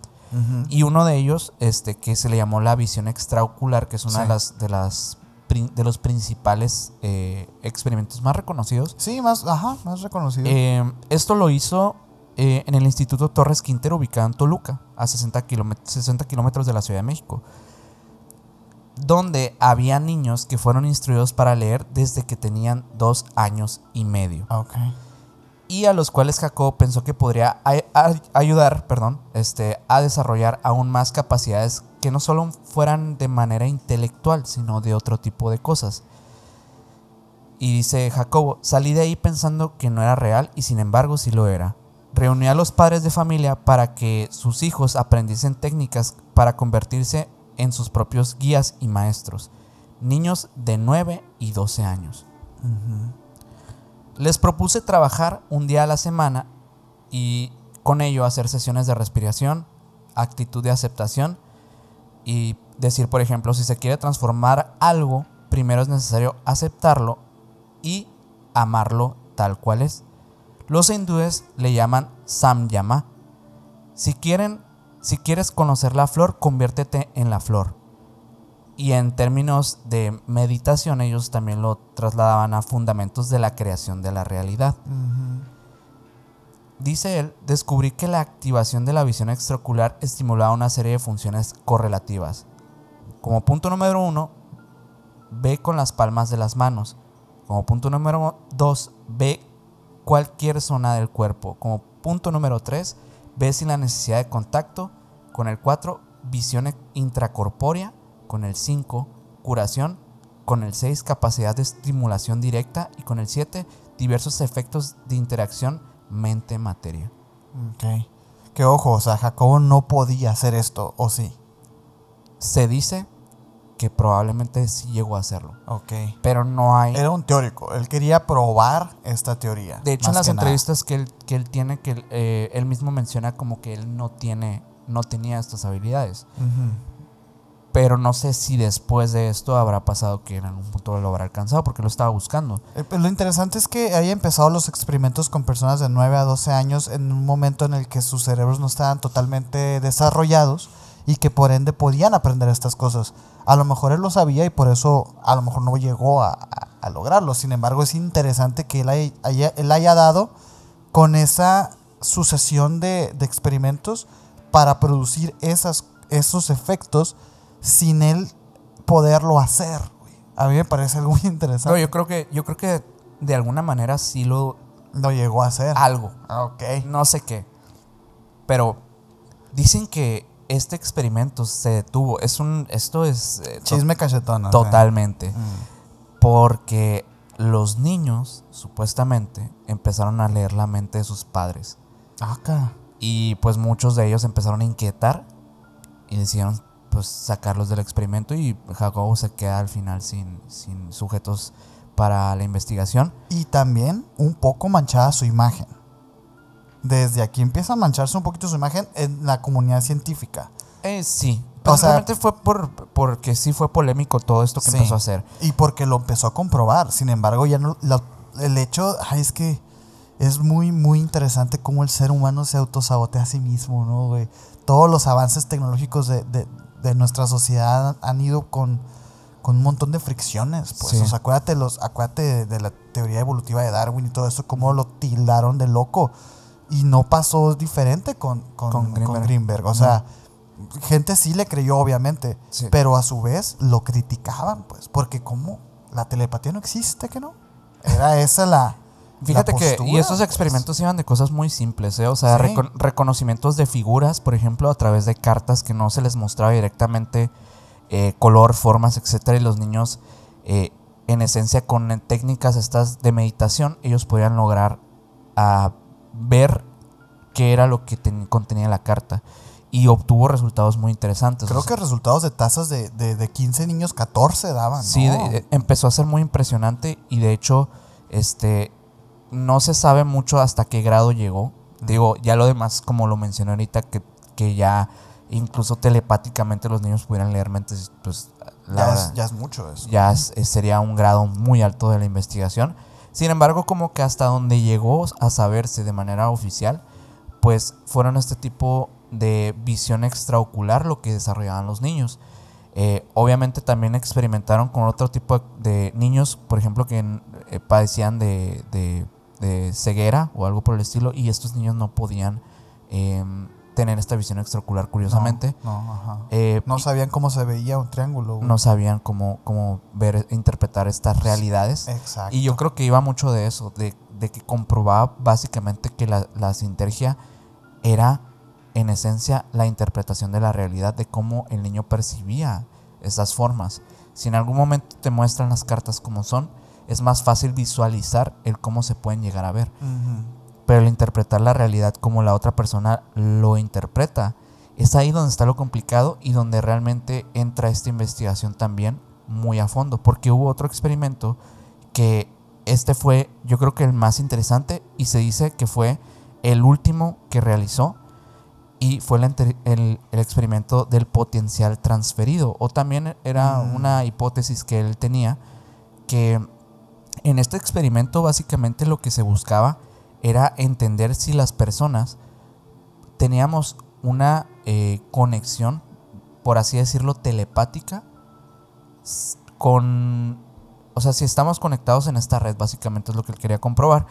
A: Y uno de ellos, este, que se le llamó la visión extraocular, que es una de las, de las de los principales eh, experimentos más reconocidos.
B: Sí, más, ajá, más reconocidos. Eh,
A: esto lo hizo eh, en el Instituto Torres Quintero, ubicado en Toluca, a 60 kilómetros de la Ciudad de México donde había niños que fueron instruidos para leer desde que tenían dos años y medio. Ah, y a los cuales Jacobo pensó que podría ayudar perdón, este, a desarrollar aún más capacidades que no solo fueran de manera intelectual, sino de otro tipo de cosas. Y dice Jacobo, salí de ahí pensando que no era real y sin embargo sí lo era. Reuní a los padres de familia para que sus hijos aprendiesen técnicas para convertirse en sus propios guías y maestros, niños de 9 y 12 años. Les propuse trabajar un día a la semana y con ello hacer sesiones de respiración, actitud de aceptación y decir, por ejemplo, si se quiere transformar algo, primero es necesario aceptarlo y amarlo tal cual es. Los hindúes le llaman samyama. Si quieren si quieres conocer la flor, conviértete en la flor. Y en términos de meditación, ellos también lo trasladaban a fundamentos de la creación de la realidad. Dice él, descubrí que la activación de la visión extracular estimulaba una serie de funciones correlativas. Como punto número uno, ve con las palmas de las manos. Como punto número dos, ve cualquier zona del cuerpo. Como punto número tres, B sin la necesidad de contacto, con el 4 visión intracorpórea, con el 5 curación, con el 6 capacidad de estimulación directa y con el 7 diversos efectos de interacción mente-materia.
B: Ok. Que ojo, o sea, Jacobo no podía hacer esto, ¿o sí? Se dice
A: que probablemente sí llegó a hacerlo. Ok. Pero no hay. Era un teórico. Él quería
B: probar esta teoría. De hecho, en las entrevistas
A: que él, tiene, que eh, él mismo menciona como que él no tiene, no tenía estas habilidades. Pero no sé si después de esto habrá pasado que en algún punto lo habrá alcanzado porque lo estaba buscando.
B: Eh, pues, lo interesante es que haya empezado los experimentos con personas de 9 a 12 años en un momento en el que sus cerebros no estaban totalmente desarrollados y que por ende podían aprender estas cosas. A lo mejor él lo sabía y por eso a lo mejor no llegó a, lograrlo. Sin embargo, es interesante que él haya, él haya dado con esa sucesión de, experimentos para producir esos efectos sin él poderlo hacer. A mí me parece algo muy interesante. yo
A: creo que, yo creo que de alguna manera sí lo. Lo llegó a hacer. Algo. Ah, ok. No sé qué. Pero dicen que este experimento se detuvo. Es un, esto es... Eh, Chisme cachetón. Totalmente. Mm. Porque los niños, supuestamente, empezaron a leer la mente de sus padres. Acá. Ah, y pues muchos de ellos empezaron a inquietar y decidieron pues sacarlos del experimento y Jacobo se queda al final sin, sin sujetos para la investigación.
B: Y también un poco manchada su imagen desde aquí empieza a mancharse un poquito su imagen en la comunidad científica. Eh, sí. Básicamente fue por, porque sí fue polémico todo esto que empezó a hacer. Y porque lo empezó a comprobar. Sin embargo, ya no, el hecho es que es muy, muy interesante cómo el ser humano se autosabotea a sí mismo, ¿no, güey? Todos los avances tecnológicos de, de, nuestra sociedad han ido con, con un montón de fricciones. Pues, acuérdate, los, acuérdate de, de, la teoría evolutiva de Darwin y todo eso, cómo lo tildaron de loco. Y no pasó diferente con, con, Greenberg. O sea, gente sí le creyó, obviamente, pero a su vez lo criticaban, pues, porque ¿cómo? la telepatía no existe, que no. Era esa la... Fíjate que y esos pues. experimentos
A: iban de cosas muy simples, ¿eh? o sea, reconocimientos de figuras, por ejemplo, a través de cartas que no se les mostraba directamente eh, color, formas, etcétera, y los niños, eh, en esencia, con técnicas estas de meditación, ellos podían lograr ah, ver qué era lo que contenía la carta. Y obtuvo resultados muy interesantes. Creo que
B: resultados de tasas de, de, 15 niños, 14 daban. Sí,
A: empezó a ser muy impresionante y de hecho, este, no se sabe mucho hasta qué grado llegó. Digo, ya lo demás, como lo mencioné ahorita, que, ya incluso telepáticamente los niños pudieran leer mentes, pues ya, es, mucho eso. Ya sería un grado muy alto de la investigación. Sin embargo, como que hasta donde llegó a saberse de manera oficial, pues fueron este tipo de visión extraocular lo que desarrollaban los niños. Eh, obviamente también experimentaron con otro tipo de niños, por ejemplo, que eh, padecían de, ceguera o algo por el estilo, y estos niños no podían em, tener esta visión extracular, curiosamente. No, eh, no sabían cómo se
B: veía un triángulo. No sabían
A: cómo, cómo ver, interpretar estas realidades. Exacto. Y yo creo que iba mucho de eso, de, de que comprobaba básicamente que la, la sintergia era en esencia la interpretación de la realidad, de cómo el niño percibía esas formas. Si en algún momento te muestran las cartas como son, es más fácil visualizar el cómo se pueden llegar a ver. Ajá. Pero el interpretar la realidad como la otra persona lo interpreta, es ahí donde está lo complicado y donde realmente entra esta investigación también muy a fondo. Porque hubo otro experimento que este fue, yo creo que el más interesante y se dice que fue el último que realizó y fue el, experimento del potencial transferido. O también era mm. una hipótesis que él tenía que en este experimento básicamente lo que se buscaba era entender si las personas teníamos una eh, conexión, por así decirlo, telepática con... O sea, si estamos conectados en esta red, básicamente es lo que él quería comprobar.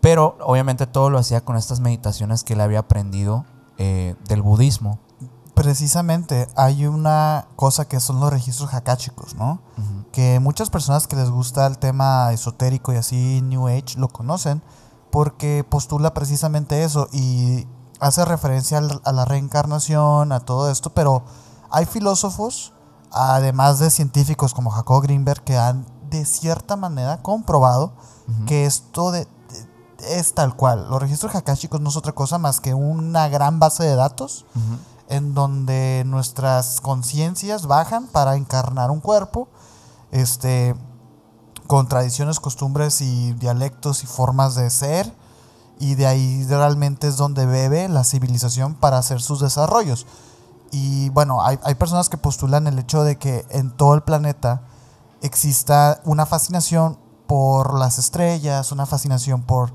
A: Pero obviamente todo lo hacía con estas meditaciones que él había aprendido eh, del budismo.
B: Precisamente hay una cosa que son los registros jacáchicos. ¿no? Que muchas personas que les gusta el tema esotérico y así New Age lo conocen, porque postula precisamente eso y hace referencia a la reencarnación, a todo esto, pero hay filósofos, además de científicos como Jacob Greenberg, que han de cierta manera comprobado que esto es tal cual. Los registros jacásicos no es otra cosa más que una gran base de datos en donde nuestras conciencias bajan para encarnar un cuerpo. Este, con tradiciones, costumbres y dialectos y formas de ser. Y de ahí realmente es donde bebe la civilización para hacer sus desarrollos. Y bueno, hay, personas que postulan el hecho de que en todo el planeta exista una fascinación por las estrellas, una fascinación por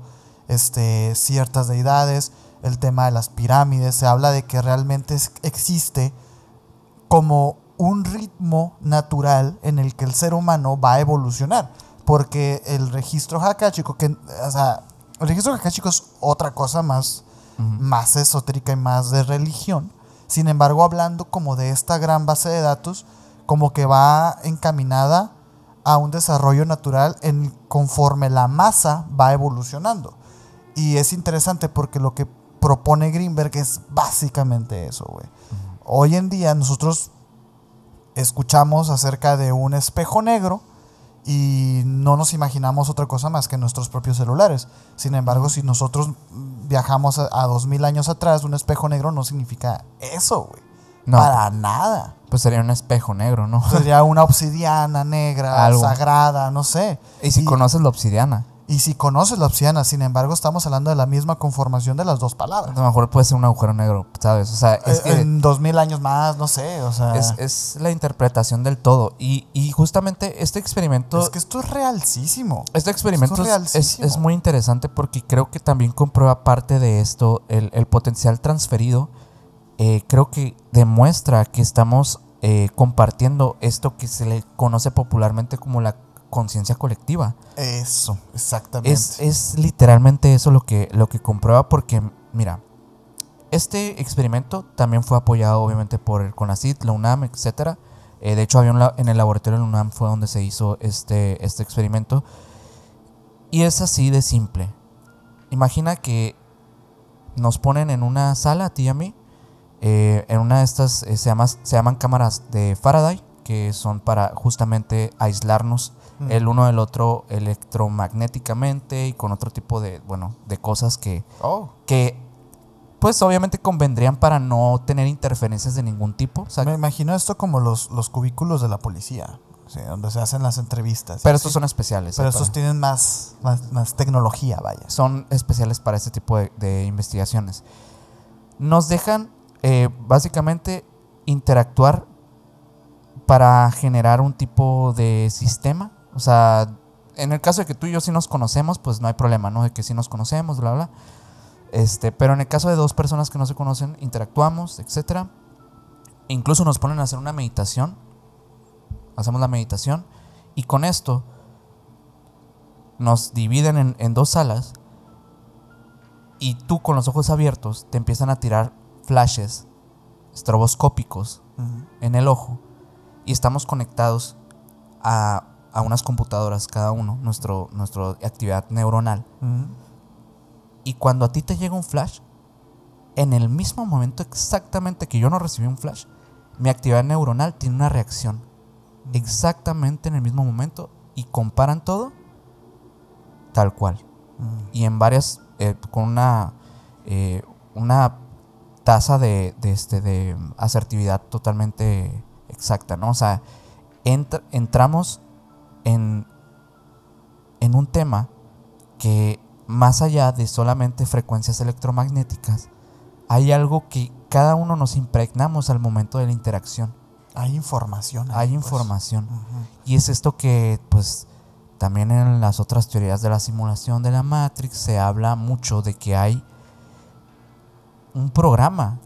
B: este, ciertas deidades, el tema de las pirámides, se habla de que realmente existe como un ritmo natural en el que el ser humano va a evolucionar. Porque el registro chico que, o sea, el registro chicos, es otra cosa más, más esotérica y más de religión. Sin embargo, hablando como de esta gran base de datos, como que va encaminada a un desarrollo natural en, conforme la masa va evolucionando. Y es interesante porque lo que propone Greenberg es básicamente eso, güey. Hoy en día nosotros escuchamos acerca de un espejo negro y no nos imaginamos otra cosa más que nuestros propios celulares. Sin embargo, si nosotros viajamos a, dos mil años atrás, un espejo negro no significa eso, güey. Para nada.
A: Pues sería un espejo negro, ¿no? Sería
B: una obsidiana negra, sagrada, no sé. ¿Y si conoces
A: la obsidiana?
B: Y si conoces la obsidiana, sin embargo, estamos hablando de la misma conformación de las dos palabras.
A: A lo mejor puede ser un agujero negro, ¿sabes? O sea, eh, en
B: dos mil años más, no sé, o sea.
A: Es, la
B: interpretación
A: del todo. Y, justamente este experimento. Es que
B: esto es realcísimo. Este experimento es,
A: muy interesante porque creo que también comprueba parte de esto, el, potencial transferido. Eh, creo que demuestra que estamos eh, compartiendo esto que se le conoce popularmente como la conciencia colectiva. Eso, exactamente. Es, literalmente eso lo que, lo que comprueba porque, mira, este experimento también fue apoyado obviamente por el Conacit, la UNAM, etc. Eh, de hecho, había en el laboratorio de la UNAM fue donde se hizo este, este experimento. Y es así de simple. Imagina que nos ponen en una sala, a ti y a mí, eh, en una de estas eh, se, se llaman cámaras de Faraday, que son para justamente aislarnos el uno del otro electromagnéticamente y con otro tipo de, bueno, de cosas que, oh. que pues obviamente convendrían para no tener interferencias de ningún tipo. Me imagino esto como los, los cubículos
B: de la policía. donde se hacen las entrevistas. Pero estos son especiales. Pero eh, estos tienen más,
A: más, tecnología, vaya. Son especiales para este tipo de, investigaciones. Nos dejan eh, básicamente interactuar para generar un tipo de sistema o sea, en el caso de que tú y yo sí nos conocemos, pues no hay problema, ¿no? De que sí nos conocemos, bla, bla. Este, pero en el caso de dos personas que no se conocen, interactuamos, etc. incluso nos ponen a hacer una meditación. Hacemos la meditación. Y con esto nos dividen en, dos salas. Y tú con los ojos abiertos te empiezan a tirar flashes estroboscópicos en el ojo. Y estamos conectados a a unas computadoras cada uno, nuestro, nuestra actividad neuronal. Y cuando a ti te llega un flash, en el mismo momento exactamente que yo no recibí un flash, mi actividad neuronal tiene una reacción. Exactamente en el mismo momento y comparan todo tal cual. Y en varias, eh, con una, eh, una tasa de, este, de asertividad totalmente exacta, ¿no? O sea, entramos en, un tema que más allá de solamente frecuencias electromagnéticas, hay algo que cada uno nos impregnamos al momento de la interacción. Hay información. hay pues. información. Y es esto que, pues, también en las otras teorías de la simulación de la Matrix se habla mucho de que hay un programa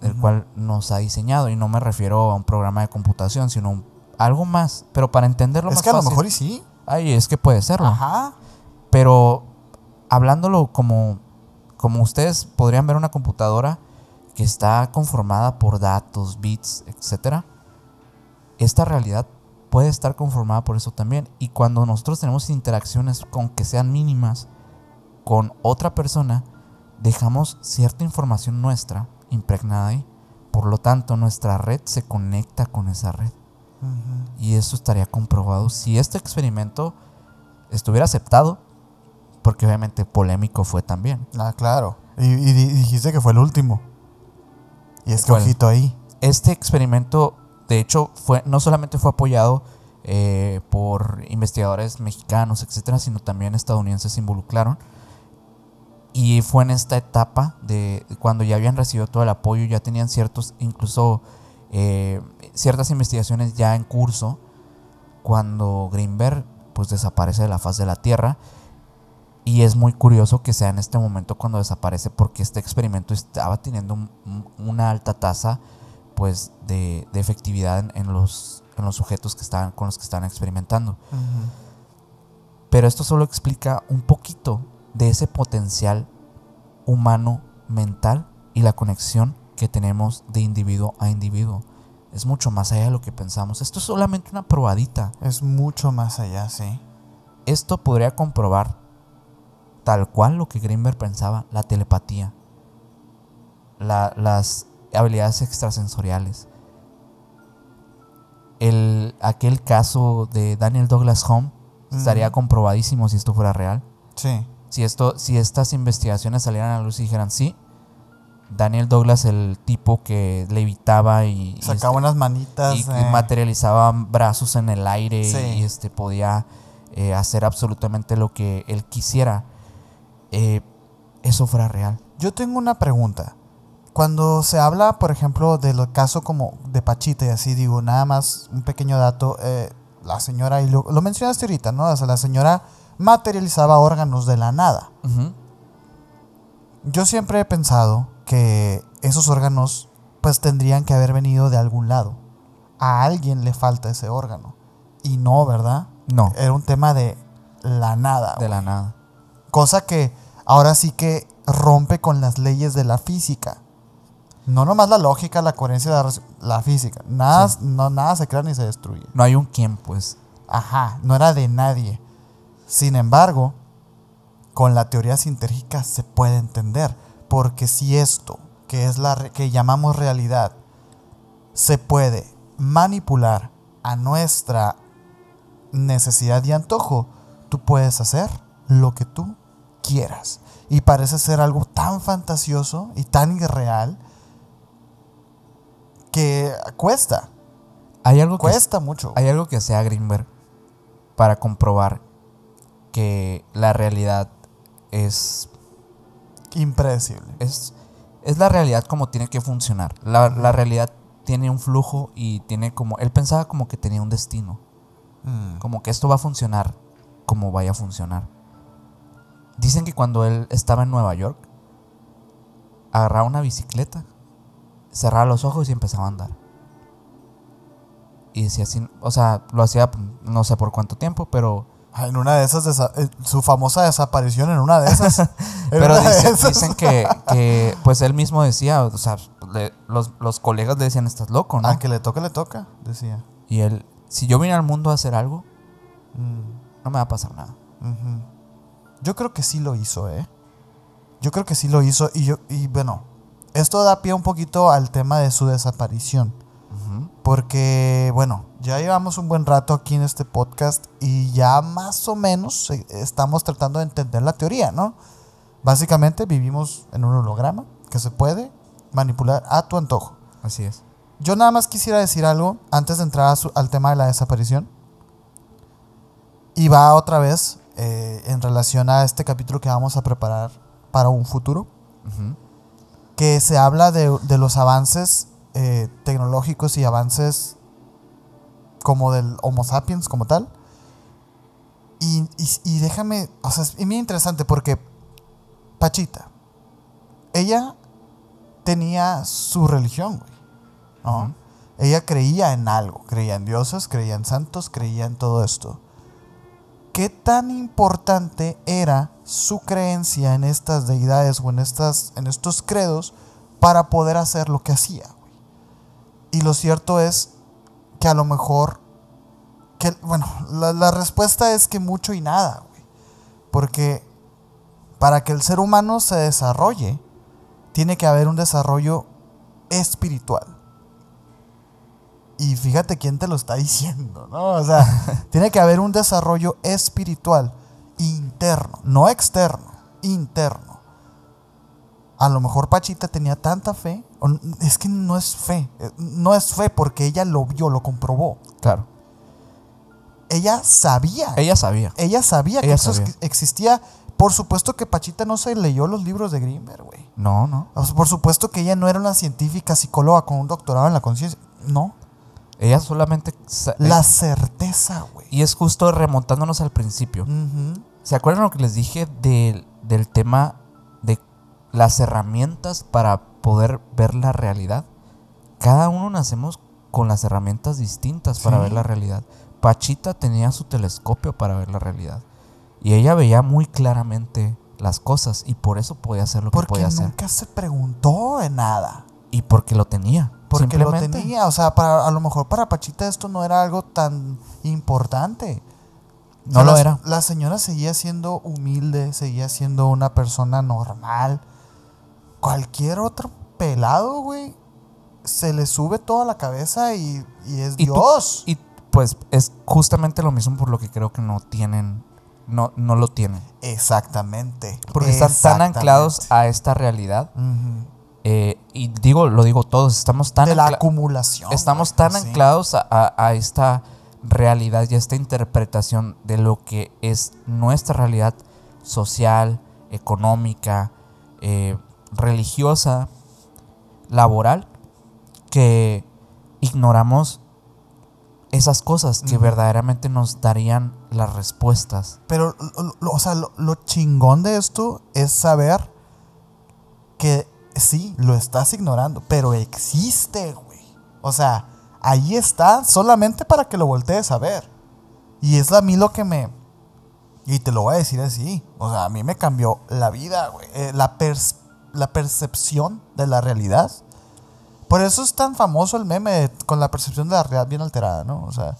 A: del cual nos ha diseñado, y no me refiero a un programa de computación, sino un algo más, pero para entenderlo es Es que a lo mejor y sí. Ay, es que puede serlo. Ajá. Pero hablándolo como, como ustedes podrían ver una computadora que está conformada por datos, bits, etc. Esta realidad puede estar conformada por eso también. Y cuando nosotros tenemos interacciones, con que sean mínimas, con otra persona, dejamos cierta información nuestra impregnada ahí. Por lo tanto, nuestra red se conecta con esa red. Y eso estaría comprobado si este experimento estuviera aceptado, porque obviamente polémico fue también. Ah, claro. Y,
B: dijiste que fue el último.
A: Y es que ojito ahí. Este experimento, de hecho, fue no solamente fue apoyado eh, por investigadores mexicanos, etcétera, sino también estadounidenses se involucraron. Y fue en esta etapa de cuando ya habían recibido todo el apoyo, ya tenían ciertos, incluso eh, ciertas investigaciones ya en curso cuando Greenberg pues desaparece de la faz de la Tierra y es muy curioso que sea en este momento cuando desaparece porque este experimento estaba teniendo una alta tasa pues de, efectividad en, los, los sujetos que estaban, con los que estaban experimentando. Pero esto solo explica un poquito de ese potencial humano mental y la conexión que tenemos de individuo a individuo. Es mucho más allá de lo que pensamos. Esto es solamente una probadita. Es mucho más allá, sí. Esto podría comprobar tal cual lo que Grimberg pensaba, la telepatía, las habilidades extrasensoriales. El, aquel caso de Daniel Douglas Home estaría comprobadísimo si esto fuera real. Sí. Si, esto, si estas investigaciones salieran a la luz y dijeran, sí, Daniel Douglas, el tipo que levitaba y. Sacaba este, unas manitas. Y, eh. materializaba brazos en el aire y este, podía eh, hacer absolutamente lo que él
B: quisiera. Eh, eso fuera real. Yo tengo una pregunta. Cuando se habla, por ejemplo, del caso como de Pachita y así, digo, nada más un pequeño dato. la señora, y lo, mencionaste ahorita, ¿no? O sea, la señora materializaba órganos de la nada. Yo siempre he pensado que esos órganos pues tendrían que haber venido de algún lado. A alguien le falta ese órgano. Y no, ¿verdad? No. Era un tema de la nada. De la nada. Cosa que ahora sí que rompe con las leyes de la física. No nomás la lógica, la coherencia de la, física. Nada, no, nada se crea ni se destruye. No hay un quién, pues. Ajá, no era de nadie. Sin embargo, con la teoría sintérgica se puede entender porque si esto, que es la que llamamos realidad, se puede manipular a nuestra necesidad y antojo, tú puedes hacer lo que tú quieras. Y parece ser algo tan fantasioso y tan irreal que cuesta. Hay algo cuesta
A: mucho. Hay algo que sea Greenberg para comprobar que la realidad es impredecible. Es, es la realidad como tiene que funcionar. La, realidad tiene un flujo y tiene como... Él pensaba como que tenía un destino. Mm. Como que esto va a funcionar como vaya a funcionar. Dicen que cuando él estaba en Nueva York, agarraba una bicicleta, cerraba los ojos y empezaba a andar. Y decía así, o sea, lo hacía no sé por cuánto tiempo, pero
B: Ah, en una de esas, eh, su famosa desaparición en una de esas. Pero dicen
A: que, pues él mismo decía, o sea, los, colegas le decían, estás loco, ¿no? A ah, que le toque, le toca, decía. Y él,
B: si yo vine al mundo a hacer algo, mm. no me va a pasar nada. Yo creo que sí lo hizo, ¿eh? Yo creo que sí lo hizo y yo, y bueno, esto da pie un poquito al tema de su desaparición. Porque, bueno, ya llevamos un buen rato aquí en este podcast y ya más o menos eh, estamos tratando de entender la teoría, ¿no? Básicamente vivimos en un holograma que se puede manipular a tu antojo. Así es. Yo nada más quisiera decir algo antes de entrar al tema de la desaparición. Y va otra vez eh, en relación a este capítulo que vamos a preparar para un futuro. Que se habla de, los avances eh, tecnológicos y avances como del Homo sapiens como tal. Y, déjame, o sea, es muy interesante porque Pachita, ella tenía su religión, güey. Ella creía en algo, creía en dioses, creía en santos, creía en todo esto. ¿Qué tan importante era su creencia en estas deidades o en, estas, en estos credos para poder hacer lo que hacía? Y lo cierto es que a lo mejor, que, bueno, la, la respuesta es que mucho y nada, güey. Porque para que el ser humano se desarrolle, tiene que haber un desarrollo espiritual. Y fíjate quién te lo está diciendo, ¿no? O sea, tiene que haber un desarrollo espiritual interno, no externo, interno a lo mejor Pachita tenía tanta fe, es que no es fe, eh, no es fe porque ella lo vio, lo comprobó. Claro. Ella sabía. Ella sabía. Ella sabía que eso existía. Por supuesto que Pachita no se leyó los libros de Grimmer, güey. No, no. Por supuesto que ella no era una científica psicóloga con un doctorado en la conciencia. No. Ella solamente... Eh, la certeza,
A: güey. Y es justo remontándonos al principio. ¿Se acuerdan lo que les dije del, del tema de las herramientas para poder ver la realidad. Cada uno nacemos con las herramientas distintas para ver la realidad. Pachita tenía su telescopio para ver la realidad. Y ella veía muy claramente las cosas y por eso podía hacer lo que podía hacer. Porque
B: nunca se preguntó
A: de nada. Y porque lo tenía. Porque lo tenía.
B: O sea, a lo mejor para Pachita esto no era algo tan importante. No lo era. La señora seguía siendo humilde, seguía siendo una persona normal cualquier otro pelado, güey, se le sube toda la cabeza y, es ¿Y Dios. y
A: pues es justamente lo mismo por lo que creo que no tienen, no, no lo tienen. Exactamente. Porque están tan anclados a esta realidad. Eh, y digo, lo digo todos, estamos tan... De la acumulación. Estamos tan anclados a, esta realidad y a esta interpretación de lo que es nuestra realidad social, económica, eh, religiosa, laboral, que ignoramos esas cosas que verdaderamente nos darían las respuestas.
B: Pero, o sea, lo, chingón de esto es saber que sí, lo estás ignorando, pero existe, güey. O sea, ahí está solamente para que lo voltees a ver. Y es a mí lo que me... Y te lo voy a decir así. O sea, a mí me cambió la vida, güey. Eh, la perspectiva la percepción de la realidad. Por eso es tan famoso el meme con la percepción de la realidad bien alterada, ¿no? O sea,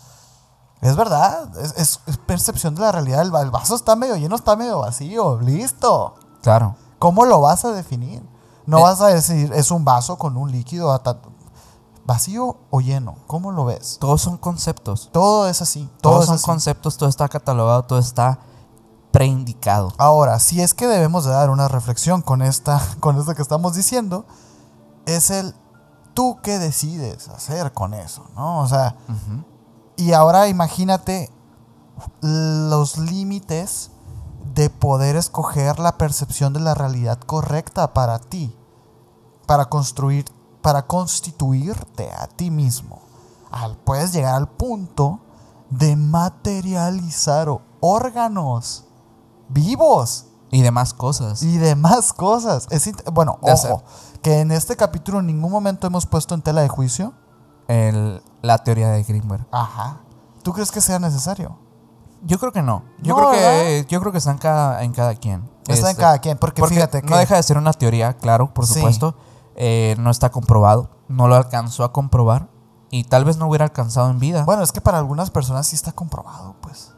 B: es verdad, es, percepción de la realidad. El, vaso está medio lleno, está medio vacío, listo. Claro. ¿Cómo lo vas a definir? No eh. vas a decir, es un vaso con un líquido vacío o lleno. ¿Cómo lo ves? Todos son conceptos.
A: Todo es así. todos son conceptos, todo está catalogado, todo está preindicado.
B: Ahora, si es que debemos de dar una reflexión con esta con esto que estamos diciendo, es el tú que decides hacer con eso, ¿no? O sea, y ahora imagínate los límites de poder escoger la percepción de la realidad correcta para ti, para construir, para constituirte a ti mismo. Al, puedes llegar al punto de materializar órganos vivos. Y demás cosas. Y demás cosas. bueno, ojo, que en este capítulo en ningún momento hemos puesto en tela de juicio
A: el, la teoría de Greenberg.
B: Ajá. ¿Tú crees que sea necesario? Yo creo que no. Yo creo que yo creo que está en cada, en cada
A: quien. Está en este, cada quien, porque, fíjate que no deja de ser una teoría, claro, por supuesto. Eh, no está comprobado, no lo alcanzó a comprobar y tal vez no hubiera alcanzado en vida. Bueno, es que para algunas
B: personas sí está comprobado, pues.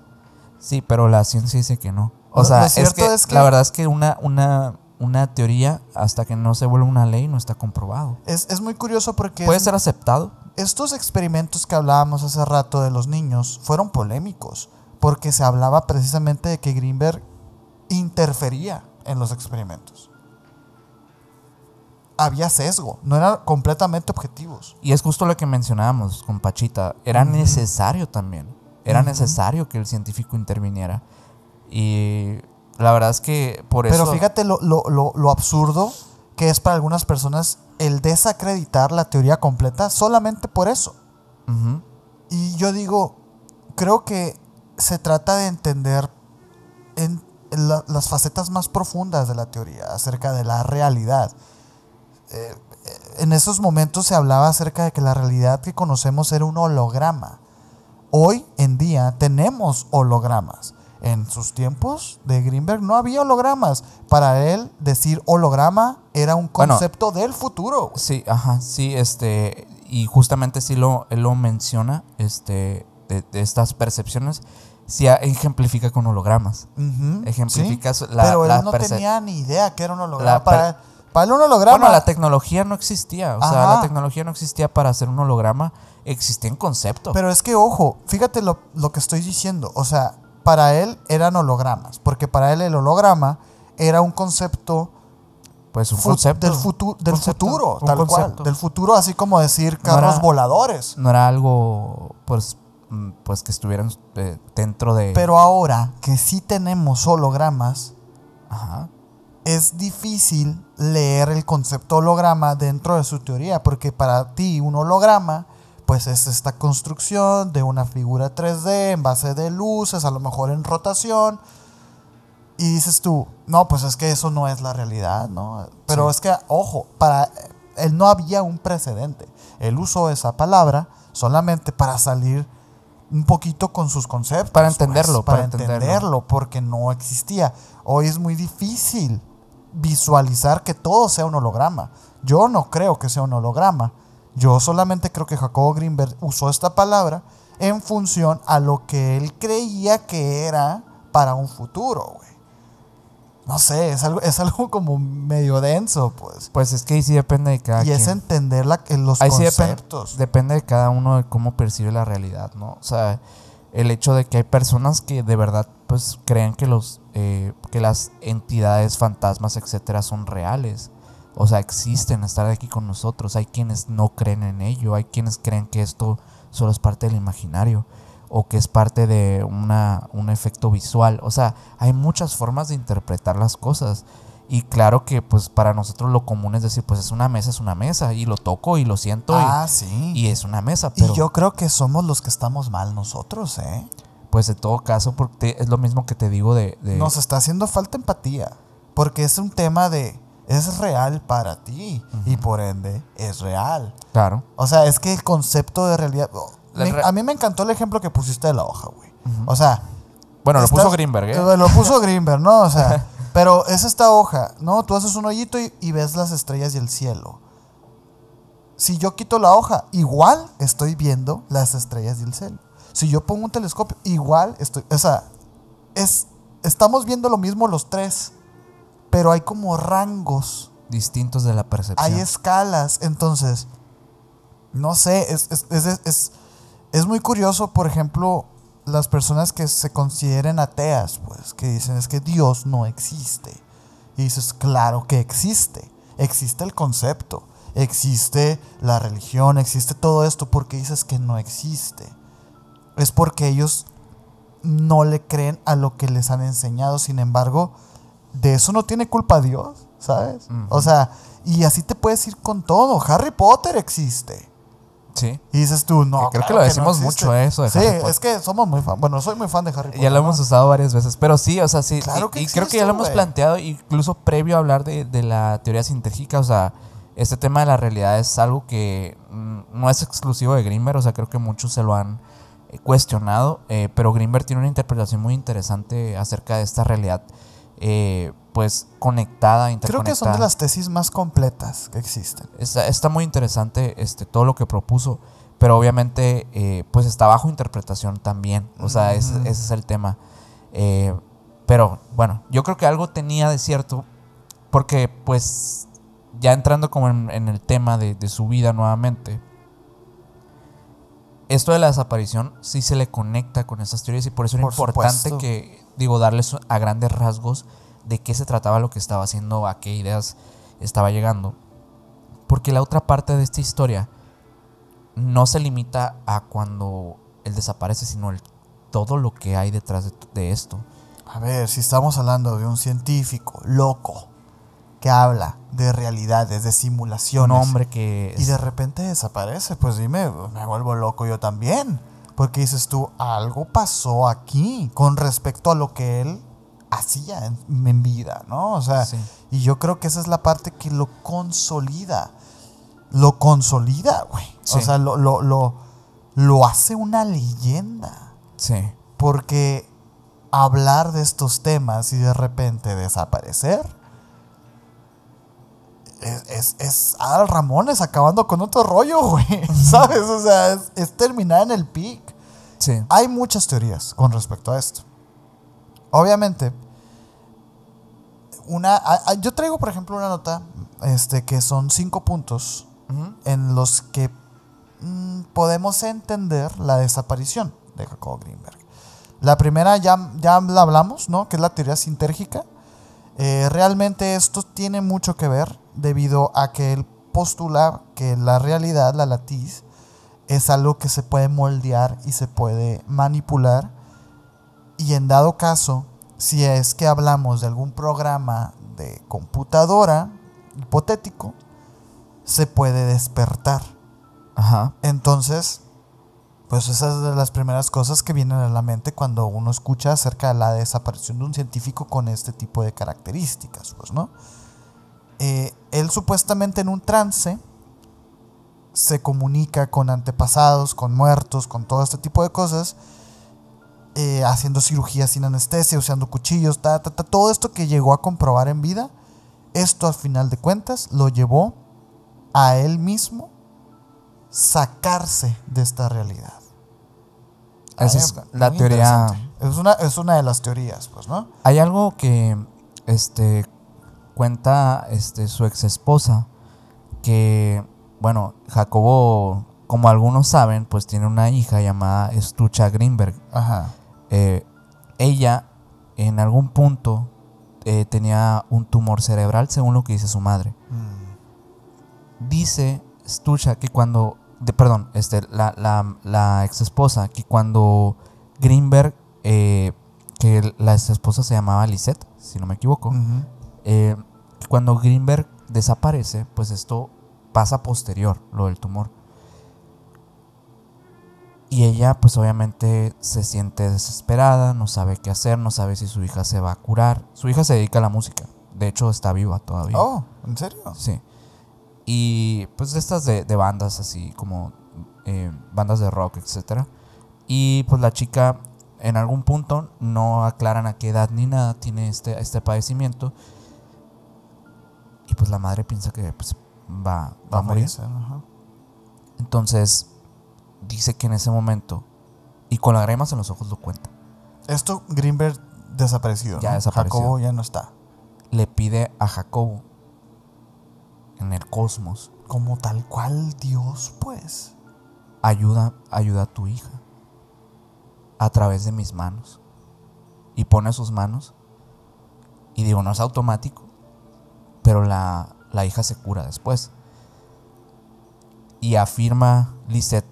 A: Sí, pero la ciencia dice que no. O sea, es que, es la verdad es que una, una, teoría, hasta que no se vuelve una ley, no está comprobado.
B: Es, muy curioso porque... Puede ser aceptado. Estos experimentos que hablábamos hace rato de los niños fueron polémicos, porque se hablaba precisamente de que Greenberg interfería en los experimentos. Había sesgo, no eran completamente objetivos.
A: Y es justo lo que mencionábamos con Pachita, era necesario también. Era necesario que el científico interviniera. Y la verdad es que por eso... Pero fíjate
B: lo, lo, lo, absurdo que es para algunas personas el desacreditar la teoría completa solamente por eso. Y yo digo, creo que se trata de entender en las facetas más profundas de la teoría, acerca de la realidad. Eh, eh, en esos momentos se hablaba acerca de que la realidad que conocemos era un holograma. Hoy en día tenemos hologramas. En sus tiempos de Greenberg no había hologramas. Para él decir holograma era un concepto del futuro. Sí,
A: ajá, sí, este, y justamente si lo, él lo menciona, este, de, estas percepciones se ejemplifica con hologramas. ejemplifica Pero él no tenía
B: ni idea que era un holograma. Para, para él un holograma. Bueno, la
A: tecnología no existía. O sea, la tecnología no existía para hacer un holograma existen conceptos. Pero es que,
B: ojo, fíjate lo, que estoy diciendo. O sea, para él eran hologramas, porque para él el holograma era un concepto pues un concepto. Del, futuro, del futuro, tal cual. Del futuro, así como decir carros voladores.
A: No era algo, pues, mm, pues que estuvieran eh, dentro de... Pero
B: ahora que sí tenemos hologramas, Ajá. es difícil leer el concepto holograma dentro de su teoría, porque para ti un holograma pues es esta construcción de una figura 3D en base de luces, a lo mejor en rotación. Y dices tú, no, pues es que eso no es la realidad, ¿no? Pero es que, ojo, para él eh, no había un precedente. Él usó esa palabra solamente para salir un poquito con sus conceptos. Para pues, entenderlo, para, entenderlo, porque no existía. Hoy es muy difícil visualizar que todo sea un holograma. Yo no creo que sea un holograma yo solamente creo que Jacobo Greenberg usó esta palabra en función a lo que él creía que era para un futuro, güey. No sé, es algo, es algo como medio denso, pues. Pues es que ahí sí depende de cada Y es entender eh, los conceptos.
A: depende, de cada uno de cómo percibe la realidad, ¿no? O sea, el hecho de que hay personas que de verdad, pues, crean que los... Eh, que las entidades, fantasmas, etcétera, son reales. O sea, existen, estar aquí con nosotros. Hay quienes no creen en ello, hay quienes creen que esto solo es parte del imaginario o que es parte de una, un efecto visual. O sea, hay muchas formas de interpretar las cosas. Y claro que pues para nosotros lo común es decir, pues es una mesa, es una mesa, y lo toco y lo siento. Ah, y, sí. Y es una mesa. Pero... Y yo
B: creo que somos los que estamos mal nosotros, ¿eh? Pues en todo caso, porque es lo mismo que te digo de... Nos está haciendo falta empatía, porque es un tema de es real para ti y por ende es real. Claro. O sea, es que el concepto de realidad... Oh, a mí me encantó el ejemplo que pusiste de la hoja, güey. O sea... Bueno, lo puso Greenberg, ¿eh? Lo puso Greenberg, ¿no? O sea, pero es esta hoja, ¿no? Tú haces un hoyito y, ves las estrellas y el cielo. Si yo quito la hoja, igual estoy viendo las estrellas y el cielo. Si yo pongo un telescopio, igual estoy... O sea, es, estamos viendo lo mismo los tres. Pero hay como rangos.
A: Distintos de la percepción. Hay
B: escalas. Entonces, no sé, es, es, es, muy curioso, por ejemplo, las personas que se consideren ateas, pues, que dicen es que Dios no existe. Y dices, claro que existe. Existe el concepto, existe la religión, existe todo esto. porque dices que no existe? Es porque ellos no le creen a lo que les han enseñado. Sin embargo, de eso no tiene culpa Dios, ¿sabes? O sea, y así te puedes ir con todo. Harry Potter existe. Sí. Y dices tú, no. creo que lo decimos mucho eso. De sí, Harry es que somos muy fan. Bueno, soy muy fan de Harry Potter. Ya lo hemos
A: usado varias veces. Pero sí, o sea, sí. Claro y, creo que ya lo hemos planteado, incluso previo a hablar de, la teoría sintérgica. O sea, este tema de la realidad es algo que mm, no es exclusivo de Grimmer O sea, creo que muchos se lo han eh, cuestionado. Eh, pero Grimmer tiene una interpretación muy interesante acerca de esta realidad eh, pues conectada, interconectada. Creo que son de las
B: tesis más completas que existen.
A: Está, muy interesante este, todo lo que propuso, pero obviamente eh, pues está bajo interpretación también, o sea, ese, es el tema. Eh, pero bueno, yo creo que algo tenía de cierto, porque pues ya entrando como en, el tema de, su vida nuevamente, esto de la desaparición sí se le conecta con esas teorías y por eso es importante que digo, darles a grandes rasgos de qué se trataba lo que estaba haciendo, a qué ideas estaba llegando. Porque la otra parte de esta historia no se limita a cuando él desaparece, sino el, todo lo que hay detrás de, esto.
B: A ver, si estamos hablando de un científico loco que habla de realidades, de simulaciones. Un hombre que... Y de repente desaparece, pues dime, me vuelvo loco yo también. Porque dices tú, algo pasó aquí con respecto a lo que él hacía en, vida, ¿no? O sea, y yo creo que esa es la parte que lo consolida. Lo consolida, güey. O sea, lo, lo, lo hace una leyenda. Sí. Porque hablar de estos temas y de repente desaparecer es, es, es Ramones acabando con otro rollo, güey. ¿Sabes? O sea, es, terminar en el pic. Sí. Hay muchas teorías con respecto a esto. Obviamente, una, yo traigo, por ejemplo, una nota este, que son cinco puntos en los que mm, podemos entender la desaparición de Jacob Greenberg. La primera ya, ya la hablamos, ¿no? Que es la teoría sintérgica. Eh, realmente esto tiene mucho que ver debido a que él postula que la realidad, la latiz, es algo que se puede moldear y se puede manipular. Y en dado caso, si es que hablamos de algún programa de computadora hipotético, se puede despertar. Ajá. Entonces, pues esas de las primeras cosas que vienen a la mente cuando uno escucha acerca de la desaparición de un científico con este tipo de características, pues, ¿no? Eh, él supuestamente en un trance se comunica con antepasados, con muertos, con todo este tipo de cosas, eh, haciendo cirugía sin anestesia, usando cuchillos, ta, todo esto que llegó a comprobar en vida, esto al final de cuentas lo llevó a él mismo sacarse de esta realidad. Esa es la teoría. Es una, es una de las teorías, pues, ¿no?
A: Hay algo que este, cuenta este, su ex esposa, que, bueno, Jacobo, como algunos saben, pues tiene una hija llamada Stucha Greenberg. Ajá. Eh, ella, en algún punto, eh, tenía un tumor cerebral, según lo que dice su madre. Mm. Dice Stucha que cuando perdón, este, la, la, ex esposa, que cuando Greenberg, eh, que la ex esposa se llamaba Lisette, si no me equivoco, eh, cuando Greenberg desaparece, pues esto pasa posterior, lo del tumor. Y ella pues obviamente se siente desesperada, no sabe qué hacer, no sabe si su hija se va a curar. Su hija se dedica a la música, de hecho está viva todavía. Oh, ¿en serio? Sí. Y pues estas de, bandas así como eh, bandas de rock, etcétera Y pues la chica en algún punto no aclaran a qué edad ni nada tiene este, este padecimiento. Y pues la madre piensa que pues, va, a morir. Entonces dice que en ese momento, y con lágrimas en los ojos lo cuenta.
B: Esto Greenberg desaparecido. Ya desapareció. Jacobo ya no está.
A: Le pide a Jacobo en el cosmos,
B: como tal cual Dios, pues.
A: Ayuda, ayuda a tu hija a través de mis manos. Y pone sus manos. Y digo, no es automático, pero la, la hija se cura después. Y afirma Lisette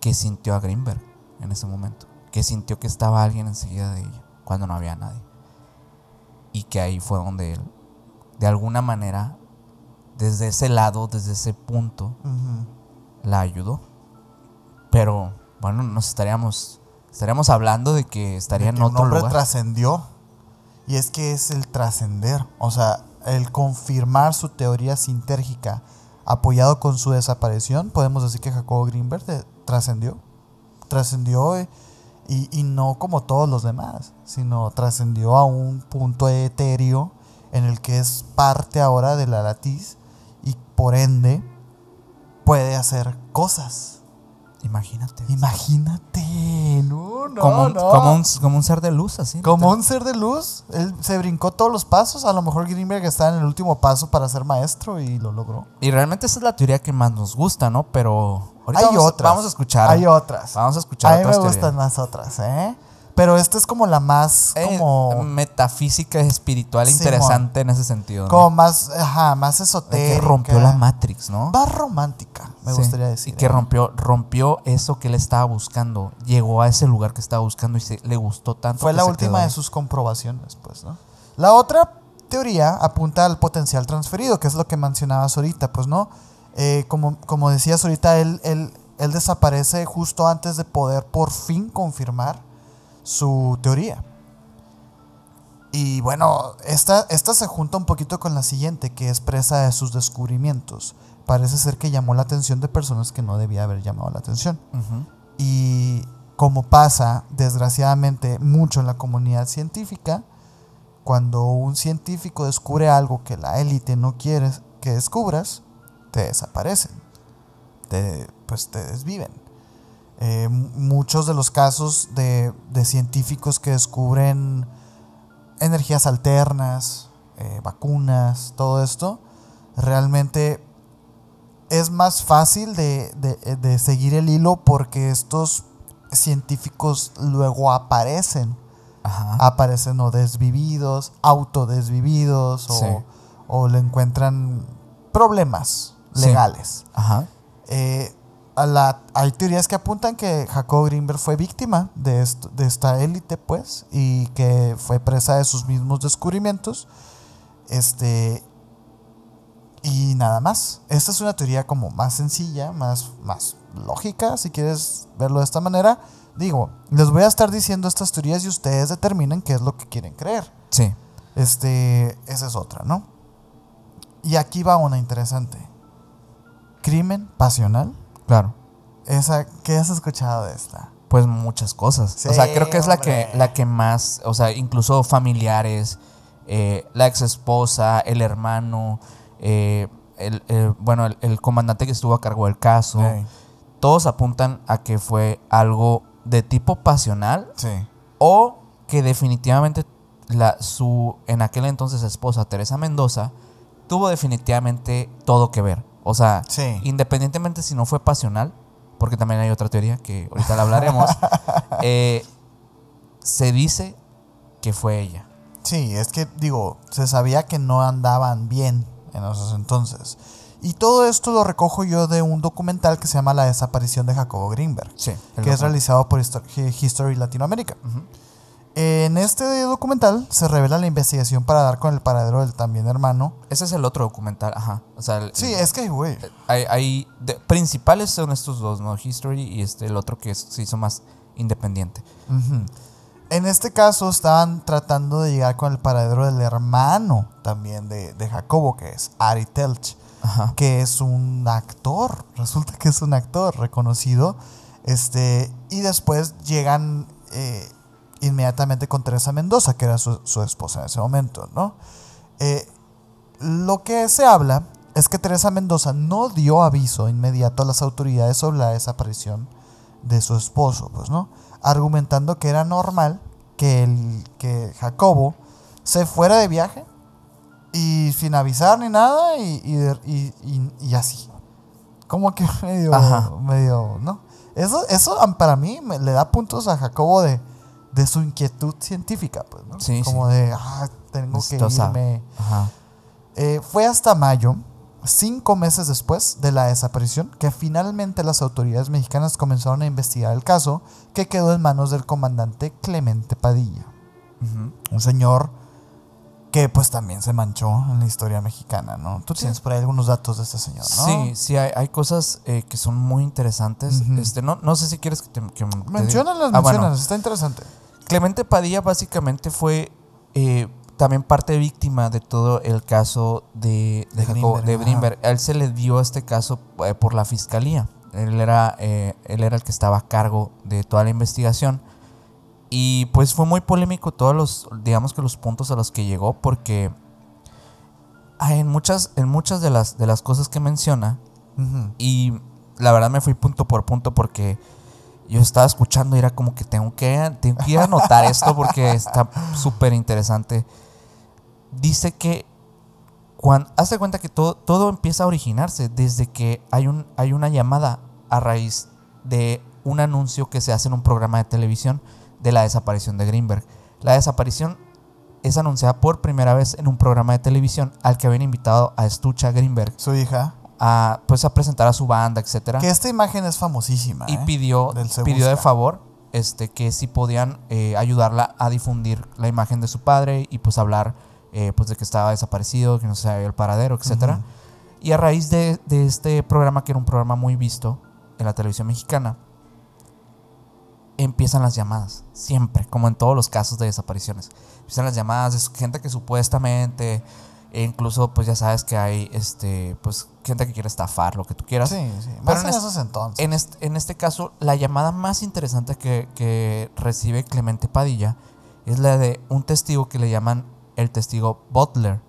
A: que sintió a Greenberg en ese momento, que sintió que estaba alguien enseguida de ella, cuando no había nadie. Y que ahí fue donde él, de alguna manera, desde ese lado, desde ese punto, la ayudó. Pero bueno, nos estaríamos, hablando de que estaría en otro un hombre
B: trascendió. Y es que es el trascender, o sea, el confirmar su teoría sintérgica apoyado con su desaparición, podemos decir que Jacobo Greenberg eh, trascendió. Trascendió eh, y, y, no como todos los demás, sino trascendió a un punto etéreo en el que es parte ahora de la latiz por ende puede hacer cosas.
A: Imagínate.
B: Imagínate. como un, ser de luz, así. Como un ser de luz. Él se brincó todos los pasos. A lo mejor Greenberg está en el último paso para ser maestro y lo logró.
A: Y realmente esa es la teoría que más nos gusta, ¿no? Pero hay otras. Vamos a escuchar. Hay otras. Vamos a escuchar. A mí me gustan
B: más otras, ¿eh? Pero esta es como la más eh,
A: metafísica espiritual interesante en ese sentido. Como
B: más, ajá, más esotérica. Que rompió la Matrix, ¿no? Más romántica,
A: me gustaría decir. Y que ¿eh? rompió, rompió eso que él estaba buscando. Llegó a ese lugar que estaba buscando y se, le gustó tanto. Fue la última de
B: sus comprobaciones, pues, ¿no? La otra teoría apunta al potencial transferido, que es lo que mencionabas ahorita, pues, ¿no? Eh, como, como decías ahorita, él, él, él desaparece justo antes de poder por fin confirmar su teoría. Y bueno, esta, esta se junta un poquito con la siguiente, que expresa de sus descubrimientos. Parece ser que llamó la atención de personas que no debía haber llamado la atención. Y como pasa, desgraciadamente, mucho en la comunidad científica, cuando un científico descubre algo que la élite no quiere que descubras, te desaparecen, te, pues te desviven. Eh, muchos de los casos de, científicos que descubren energías alternas, eh, vacunas, todo esto, realmente es más fácil eh, de, seguir el hilo porque estos científicos luego aparecen. Aparecen o desvividos, autodesvividos o, le encuentran problemas legales. Ajá la, hay teorías que apuntan que Jacob Greenberg fue víctima de, de esta élite, pues, y que fue presa de sus mismos descubrimientos. Este. Y nada más. Esta es una teoría como más sencilla, más, más lógica, si quieres verlo de esta manera. Digo, les voy a estar diciendo estas teorías y ustedes determinan qué es lo que quieren creer. Sí. Este, esa es otra, ¿no? Y aquí va una interesante. Crimen pasional Claro. Esa, ¿Qué has escuchado de esta? Pues muchas cosas. o sea, creo que es la
A: que, la que más, o sea, incluso familiares, eh, la ex esposa, el hermano, eh, el, bueno, el, comandante que estuvo a cargo del caso. Todos apuntan a que fue algo de tipo pasional. O que definitivamente la, su en aquel entonces esposa Teresa Mendoza tuvo definitivamente todo que ver. O sea, independientemente si no fue pasional, porque también hay otra teoría que ahorita la hablaremos, eh,
B: se dice que fue ella. Sí, es que digo, se sabía que no andaban bien en esos entonces. Y todo esto lo recojo yo de un documental que se llama La desaparición de Jacobo Greenberg, que es realizado por History Latinoamérica. En este documental se revela la investigación para dar con el paradero del también hermano.
A: Ese es el otro documental, ajá. sí, es que, güey. Eh, hay, hay principales son estos dos, ¿no? History y este, el otro que se hizo más independiente.
B: En este caso estaban tratando de llegar con el paradero del hermano también de, Jacobo, que es Ari Telch, que es un actor. Resulta que es un actor reconocido. Este, y después llegan. Eh, inmediatamente con Teresa Mendoza, que era su, esposa en ese momento, ¿no? Eh, lo que se habla es que Teresa Mendoza no dio aviso inmediato a las autoridades sobre la desaparición de su esposo, pues, ¿no? Argumentando que era normal que, el, que Jacobo se fuera de viaje y sin avisar ni nada y, y, así. Como que medio, medio, ¿no? Eso, eso para mí le da puntos a Jacobo de, de su inquietud científica, pues, ¿no? Sí, Como de, ah, tengo que irme. Ajá. Eh, fue hasta mayo, cinco meses después de la desaparición, que finalmente las autoridades mexicanas comenzaron a investigar el caso, que quedó en manos del comandante Clemente Padilla. Un señor que pues también se manchó en la historia mexicana, ¿no? Tú tienes por ahí algunos datos de este señor, ¿no? Sí, sí, hay,
A: cosas eh, que son muy interesantes. este, no, no sé si quieres que te... Que ah, menciónalas, está interesante. Clemente Padilla básicamente fue eh, también parte víctima de todo el caso de, de, Brimberg. A él se le dio este caso eh, por la fiscalía. Él era, eh, él era el que estaba a cargo de toda la investigación. Y pues fue muy polémico todos los, digamos que los puntos a los que llegó, porque ah, en muchas, en muchas de, las, de las cosas que menciona, y la verdad me fui punto por punto porque yo estaba escuchando y era como que tengo que, tengo que ir a anotar esto porque está súper interesante. Dice que cuando hace cuenta que todo, todo empieza a originarse desde que hay, un, hay una llamada a raíz de un anuncio que se hace en un programa de televisión de la desaparición de Greenberg. La desaparición es anunciada por primera vez en un programa de televisión al que habían invitado a Estucha Greenberg. Su hija pues a presentar a su banda, etcétera. Que esta
B: imagen es famosísima. Y ¿eh? pidió, pidió de favor este, que si
A: podían eh, ayudarla a difundir la imagen de su padre y pues hablar eh, pues de que estaba desaparecido, que no se sabía el paradero, etcétera. Y a raíz de, de, este programa, que era un programa muy visto en la televisión mexicana, empiezan las llamadas, siempre, como en todos los casos de desapariciones. Empiezan las llamadas de gente que supuestamente e incluso, pues ya sabes que hay este, pues, gente que quiere estafar, lo que tú quieras. Sí, sí. Más Pero en, esos entonces. En este, en este, caso, la llamada más interesante que, que, recibe Clemente Padilla es la de un testigo que le llaman el testigo Butler.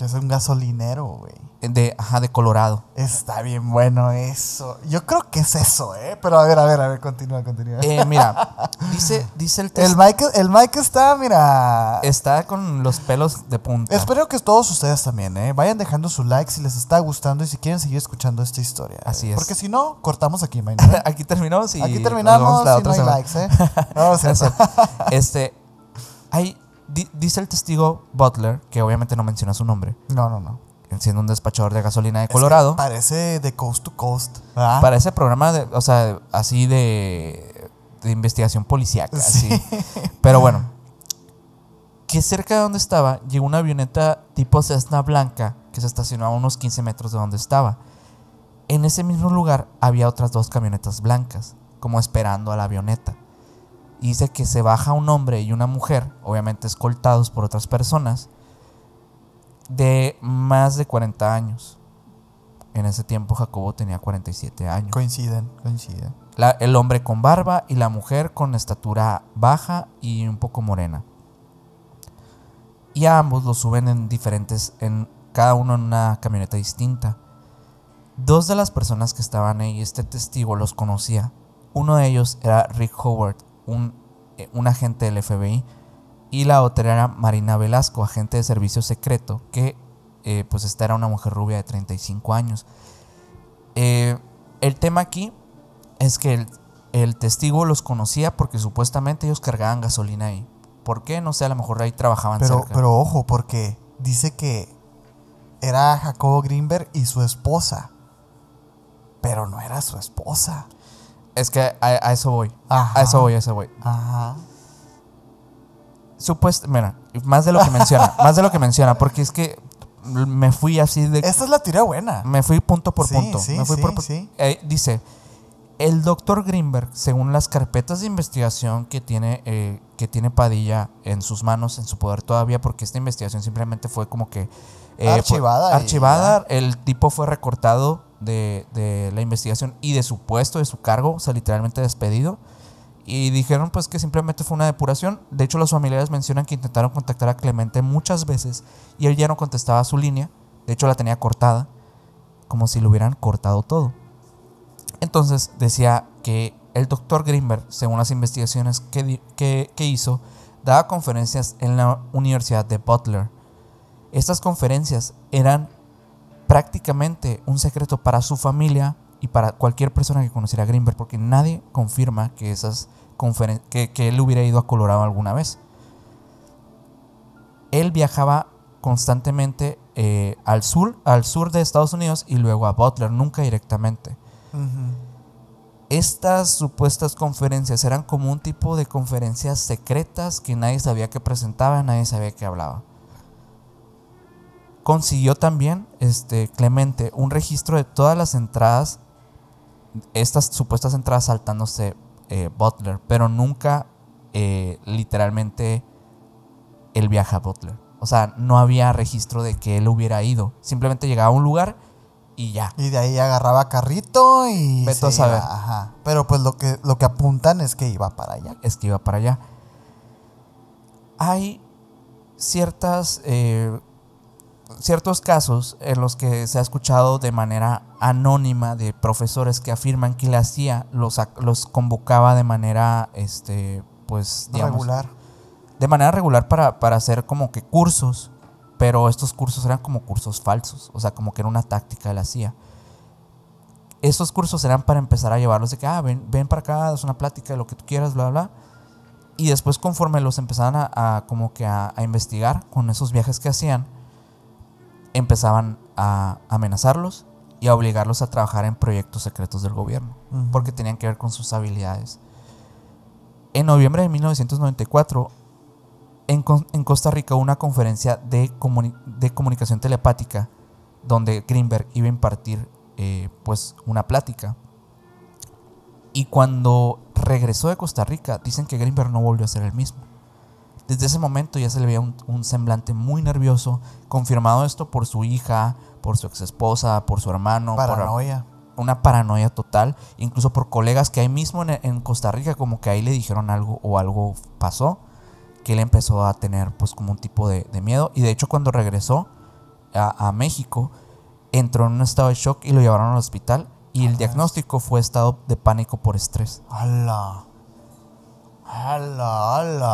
A: Es un gasolinero, güey. De, ajá, de Colorado. Está bien bueno
B: eso. Yo creo que es eso, ¿eh? Pero a ver, a ver, a ver, continúa, continúa. Eh, mira, dice, dice el El Mike, el Mike está, mira. Está con los pelos de punta. Espero que todos ustedes también, ¿eh? Vayan dejando su like si les está gustando y si quieren seguir escuchando esta historia. Así es. Porque si no, cortamos aquí, Mike. aquí terminamos y. Aquí terminamos y no hay likes, ¿eh? No,
A: Este. Hay, dice el testigo Butler, que obviamente no menciona su nombre. No, no, no. Siendo un despachador de gasolina de Colorado.
B: parece de coast to coast. ¿verdad? Parece
A: programa, de, o sea, así de, investigación policíaca. Pero bueno, que cerca de donde estaba llegó una avioneta tipo Cessna blanca que se estacionó a unos 15 metros de donde estaba. En ese mismo lugar había otras dos camionetas blancas, como esperando a la avioneta dice que se baja un hombre y una mujer, obviamente escoltados por otras personas, de más de 40 años. En ese tiempo Jacobo tenía 47 años. Coinciden, coinciden. el hombre con barba y la mujer con estatura baja y un poco morena. Y a ambos los suben en diferentes, en cada uno en una camioneta distinta. Dos de las personas que estaban ahí, este testigo los conocía. Uno de ellos era Rick Howard, eh, un, agente del FBI, y la otra era Marina Velasco, agente de servicio secreto, que eh, pues esta era una mujer rubia de 35 años. Eh, el tema aquí es que el, testigo los conocía porque supuestamente ellos cargaban gasolina ahí. ¿Por qué? No sé, a lo mejor ahí trabajaban pero, Pero
B: ojo, porque dice que era Jacobo Greenberg y su esposa. Pero no era su esposa.
A: Es que a, eso voy. A eso voy, a eso voy. Ajá. mira, más de lo que menciona, más de lo que menciona, porque es que me fui así de... Esta es la tira buena. Me fui punto por punto. Eh, dice, el doctor Greenberg, según las carpetas de investigación que tiene, eh, que tiene Padilla en sus manos, en su poder todavía, porque esta investigación simplemente fue como que... Eh, archivada. archivada, el tipo fue recortado de, la investigación y de su puesto, de su cargo, o sea, literalmente despedido. Y dijeron pues que simplemente fue una depuración. De hecho, los familiares mencionan que intentaron contactar a Clemente muchas veces y él ya no contestaba su línea. De hecho, la tenía cortada, como si lo hubieran cortado todo. Entonces decía que el doctor Grimberg según las investigaciones que hizo, daba conferencias en la Universidad de Butler. Estas conferencias eran prácticamente un secreto para su familia y para cualquier persona que conociera a Greenberg, porque nadie confirma que, esas que él hubiera ido a Colorado alguna vez. Él viajaba constantemente eh, al, sur, al sur de Estados Unidos y luego a Butler, nunca directamente. Estas supuestas conferencias eran como un tipo de conferencias secretas que nadie sabía que presentaba, nadie sabía que hablaba consiguió también este Clemente un registro de todas las entradas, estas supuestas entradas saltándose eh, Butler, pero nunca eh, literalmente él viaja a Butler. O sea, no había registro de que él hubiera ido. Simplemente llegaba a un lugar y
B: ya. Y de ahí agarraba carrito
A: y. Pero pues lo que, lo que apuntan es que iba para allá. Es que iba para allá. Hay ciertas eh, ciertos casos en los que se ha escuchado de manera anónima de profesores que afirman que la CIA los, los convocaba de manera, este, pues, regular. De manera regular para, hacer como que cursos, pero estos cursos eran como cursos falsos, o sea, como que era una táctica de la CIA. Estos cursos eran para empezar a llevarlos de que, ah, ven, para acá, haz una plática de lo que tú quieras, bla, bla. Y después conforme los empezaban a, como que a investigar con esos viajes que hacían, empezaban a amenazarlos y a obligarlos a trabajar en proyectos secretos del gobierno, porque tenían que ver con sus habilidades. En noviembre de 1994, en, Costa Rica, hubo una conferencia de, de, comunicación telepática, donde Greenberg iba a impartir eh, pues, una plática. Y cuando regresó de Costa Rica, dicen que Greenberg no volvió a ser el mismo. Desde ese momento ya se le veía un, semblante muy nervioso, confirmado esto por su hija, por su exesposa, por su hermano. Paranoia. una paranoia total, incluso por colegas que ahí mismo en, Costa Rica, como que ahí le dijeron algo o algo pasó, que él empezó a tener pues como un tipo de, miedo. Y de hecho cuando regresó a, México, entró en un estado de shock y lo llevaron al hospital. Y el diagnóstico fue estado de pánico por estrés. ¡Hala!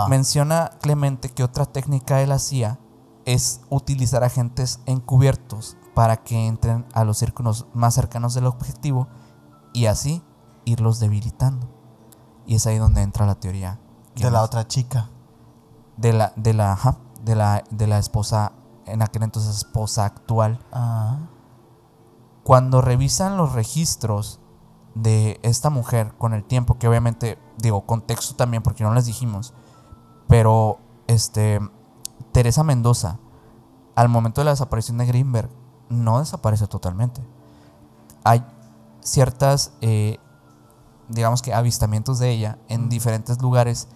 A: Menciona Clemente que otra técnica él hacía es utilizar agentes encubiertos para que entren a los círculos más cercanos del objetivo y así irlos debilitando. Y es ahí donde entra la teoría. De la otra chica. De la, de la, de la, de la esposa, en aquel entonces esposa actual. Ah. Cuando revisan los registros de esta mujer con el tiempo, que obviamente, digo, contexto también, porque no les dijimos, pero este, Teresa Mendoza, al momento de la desaparición de Greenberg, no desaparece totalmente. Hay ciertas, eh, digamos que, avistamientos de ella en diferentes lugares,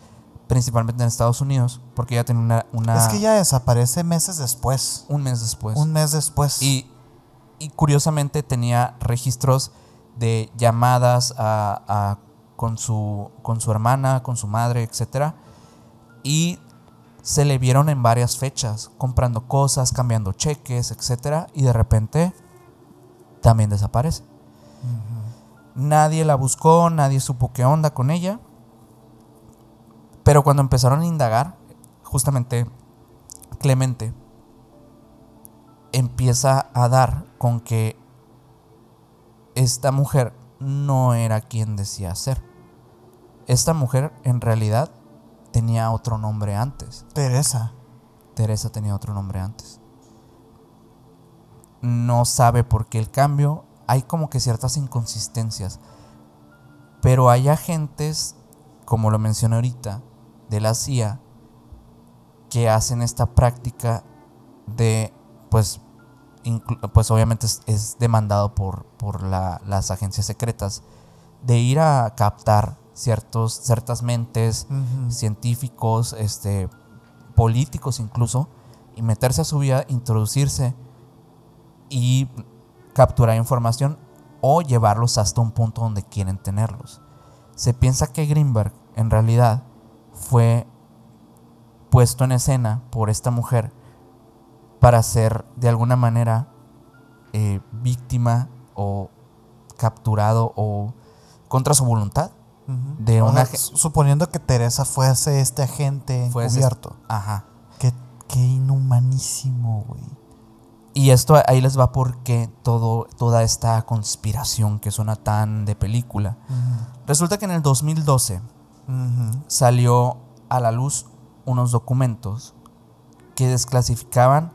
A: principalmente en Estados Unidos, porque ella tiene una, una... Es que ella
B: desaparece meses después. Un mes
A: después. Un mes después. Y, y curiosamente tenía registros de llamadas a, con, su, con su hermana, con su madre, etc. Y se le vieron en varias fechas, comprando cosas, cambiando cheques, etc. Y de repente también desaparece. Nadie la buscó, nadie supo qué onda con ella. Pero cuando empezaron a indagar, justamente Clemente empieza a dar con que esta mujer no era quien decía ser. Esta mujer en realidad tenía otro nombre antes. Teresa. Teresa tenía otro nombre antes. No sabe por qué el cambio. Hay como que ciertas inconsistencias. Pero hay agentes, como lo mencioné ahorita, de la CIA, que hacen esta práctica de, pues, pues obviamente es, demandado por, por las agencias secretas, de ir a captar ciertos, ciertas mentes, científicos, este, políticos incluso, y meterse a su vida, introducirse y capturar información o llevarlos hasta un punto donde quieren tenerlos. Se piensa que Greenberg en realidad fue puesto en escena por esta mujer para ser de alguna manera eh, víctima o capturado o contra su voluntad. de una
B: suponiendo que Teresa fuese este agente encubierto. ajá. Qué, inhumanísimo, güey.
A: Y esto ahí les va porque todo, toda esta conspiración que suena tan de película. Resulta que en el 2012 salió a la luz unos documentos que desclasificaban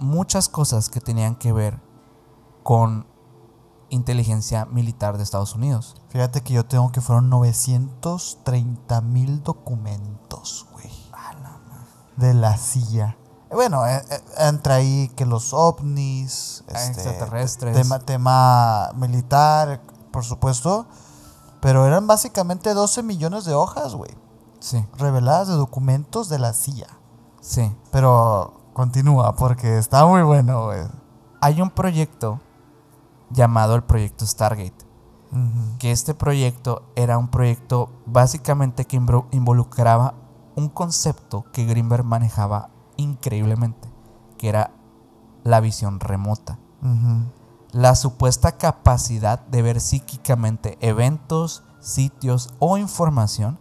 A: muchas cosas que tenían que ver con inteligencia militar de Estados Unidos.
B: Fíjate que yo tengo que fueron 930 mil documentos, güey. De la CIA. Bueno, eh, eh, entra ahí que los ovnis, este, extraterrestres. Tema, tema militar, por supuesto. Pero eran básicamente 12 millones de hojas, güey. Sí. Reveladas de documentos de la CIA. Sí. Pero Continúa, porque está muy bueno, Hay un proyecto llamado el proyecto
A: Stargate. Que este proyecto era un proyecto básicamente que involucraba un concepto que Greenberg manejaba increíblemente, que era la visión remota. La supuesta capacidad de ver psíquicamente eventos, sitios o información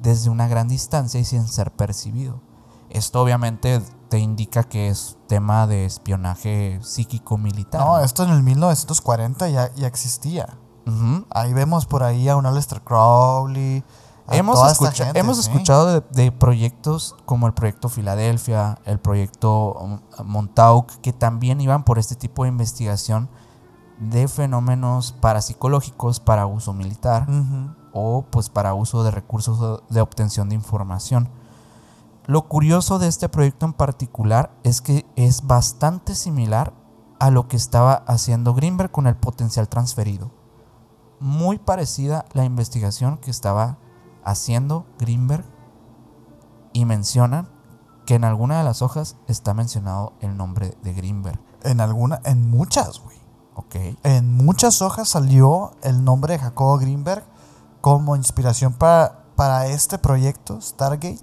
A: desde una gran distancia y sin ser percibido. Esto obviamente te indica que es tema de espionaje psíquico-militar. No,
B: esto en el 1940 ya, ya existía. Ahí vemos por ahí a un Aleister Crowley. hemos, hemos escuchado
A: de, proyectos como el proyecto Filadelfia, el proyecto um, Montauk, que también iban por este tipo de investigación de fenómenos parapsicológicos para uso militar o pues para uso de recursos de obtención de información. Lo curioso de este proyecto en particular es que es bastante similar a lo que estaba haciendo Greenberg con el potencial transferido. Muy parecida la investigación que estaba haciendo Greenberg y mencionan que en alguna de las hojas está mencionado
B: el nombre de Greenberg. En alguna, en muchas, güey. Ok. En muchas hojas salió el nombre de Jacobo Greenberg como inspiración para, para este proyecto, Stargate.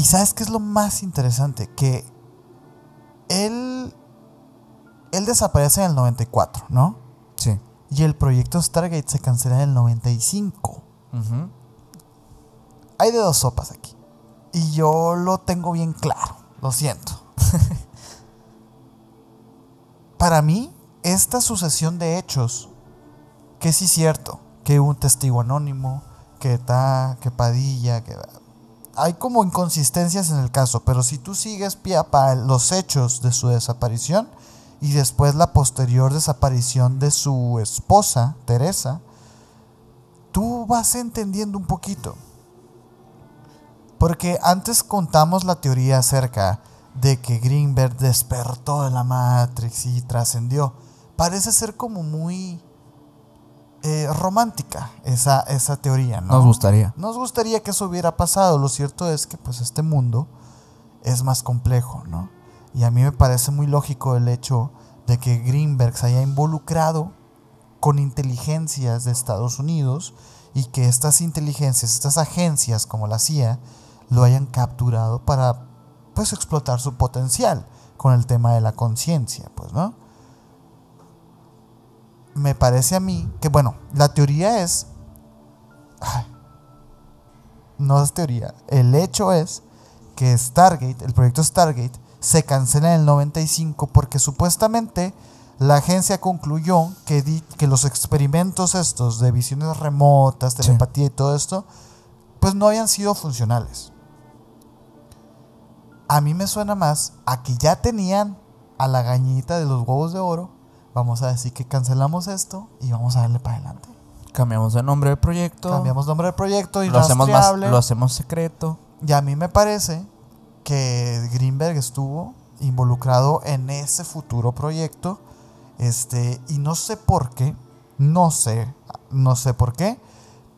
B: Y sabes qué es lo más interesante? Que él, él desaparece en el 94, ¿no? Sí. Y el proyecto Stargate se cancela en el 95. Hay de dos sopas aquí. Y yo lo tengo bien claro, lo siento. Para mí, esta sucesión de hechos, que sí es cierto, que un testigo anónimo, que está que Padilla, que hay como inconsistencias en el caso, pero si tú sigues pie para los hechos de su desaparición y después la posterior desaparición de su esposa, Teresa, tú vas entendiendo un poquito. Porque antes contamos la teoría acerca de que Greenberg despertó de la Matrix y trascendió. Parece ser como muy eh, romántica esa, teoría, ¿no? Nos gustaría. Nos gustaría que eso hubiera pasado. Lo cierto es que pues este mundo es más complejo, ¿no? Y a mí me parece muy lógico el hecho de que Greenberg se haya involucrado con inteligencias de Estados Unidos y que estas inteligencias, estas agencias como la CIA, lo hayan capturado para pues explotar su potencial con el tema de la conciencia, pues, ¿no? me parece a mí que, bueno, la teoría es... no es teoría, el hecho es que Stargate, el proyecto Stargate, se cancela en el 95 porque supuestamente la agencia concluyó que, que los experimentos estos de visiones remotas, telepatía y todo esto, pues no habían sido funcionales. A mí me suena más a que ya tenían a la gañita de los huevos de oro vamos a decir que cancelamos esto y vamos a darle para adelante.
A: Cambiamos el nombre del proyecto. Cambiamos nombre del proyecto y lo hacemos más, lo hacemos
B: secreto. Y a mí me parece que Greenberg estuvo involucrado en ese futuro proyecto. Este, y no sé por qué, no sé, no sé por qué,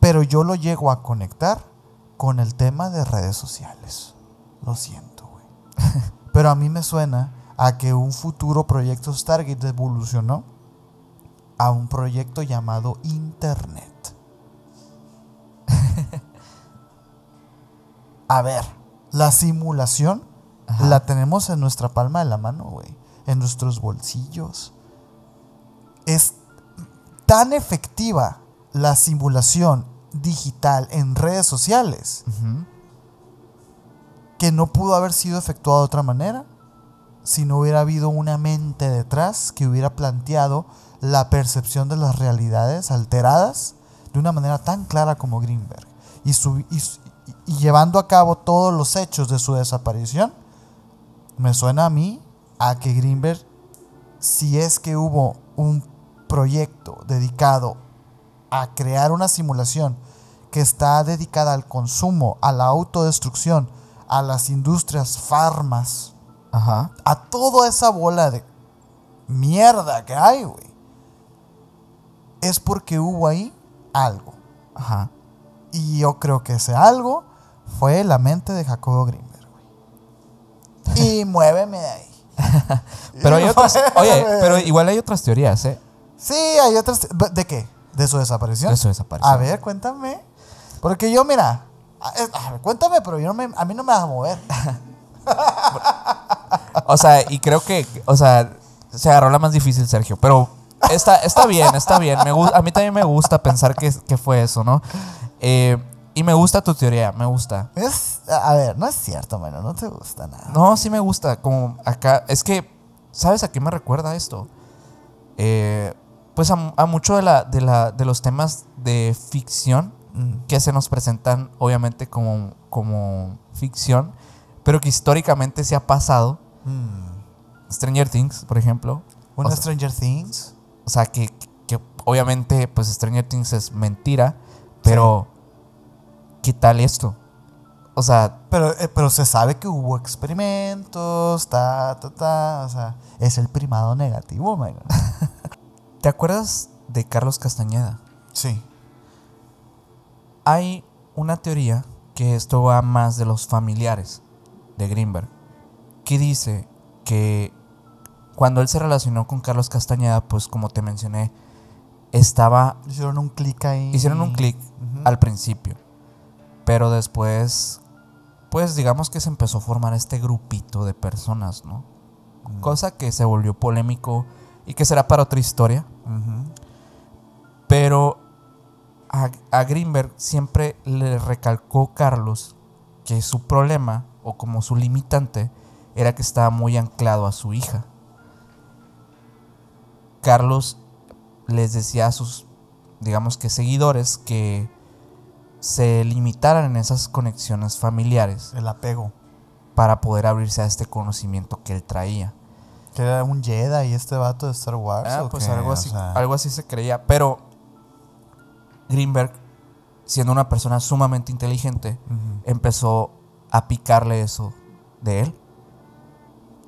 B: pero yo lo llego a conectar con el tema de redes sociales. Lo siento, güey. pero a mí me suena a que un futuro proyecto Stargate evolucionó a un proyecto llamado Internet. a ver, la simulación la tenemos en nuestra palma de la mano, güey, en nuestros bolsillos. Es tan efectiva la simulación digital en redes sociales que no pudo haber sido efectuada de otra manera si no hubiera habido una mente detrás que hubiera planteado la percepción de las realidades alteradas de una manera tan clara como Greenberg y, llevando a cabo todos los hechos de su desaparición, me suena a mí a que Greenberg, si es que hubo un proyecto dedicado a crear una simulación que está dedicada al consumo, a la autodestrucción, a las industrias farmas Ajá. A toda esa bola de mierda que hay, güey. Es porque hubo ahí algo. Ajá. Y yo creo que ese algo fue la mente de Jacobo Grimberg, güey. Y muéveme de ahí. pero hay otras. Oye, pero igual hay otras teorías, ¿eh? Sí, hay otras. ¿De qué? ¿De su desaparición? De su desaparición. A ver, cuéntame. Porque yo, mira. cuéntame, pero yo no me, a mí no me vas a mover.
A: o sea, y creo que, o sea, se agarró la más difícil, Sergio, pero
B: está, está bien,
A: está bien. Me a mí también me gusta pensar que, que fue eso, ¿no? Eh, y me gusta tu teoría, me gusta.
B: a ver, no es cierto, bueno, no te gusta nada.
A: No, sí me gusta, como acá, es que, ¿sabes a qué me recuerda esto? Eh, pues a, a, mucho de, la, la, de los temas de ficción mm. que se nos presentan, obviamente, como, como ficción, pero que históricamente se ha pasado. Hmm. Stranger Things, por ejemplo. ¿Una Stranger
B: Things?
A: O sea, que, obviamente, pues Stranger Things es mentira, pero ¿qué tal
B: esto? O sea. Pero, eh, pero se sabe que hubo experimentos, ta, ta, ta. O sea, es el primado negativo, man. ¿Te acuerdas
A: de Carlos Castañeda? Sí. Hay una teoría que esto va más de los familiares de Greenberg, que dice que cuando él se relacionó con Carlos Castañeda, pues como te mencioné, estaba...
B: Hicieron un clic ahí. Hicieron un clic al
A: principio, pero después, pues digamos que se empezó a formar este grupito de personas, ¿no? Cosa que se volvió polémico y que será para otra historia. Pero a, a, Greenberg siempre le recalcó Carlos que su problema o como su limitante era que estaba muy anclado a su hija. Carlos les decía a sus, digamos que, seguidores que se limitaran en esas conexiones familiares. El apego. Para poder abrirse a este conocimiento que él traía.
B: Que era un Jedi y este vato de Star Wars. Ah, ¿o pues algo así, algo así se
A: creía. Pero Greenberg, siendo una persona sumamente inteligente, empezó a picarle eso de él.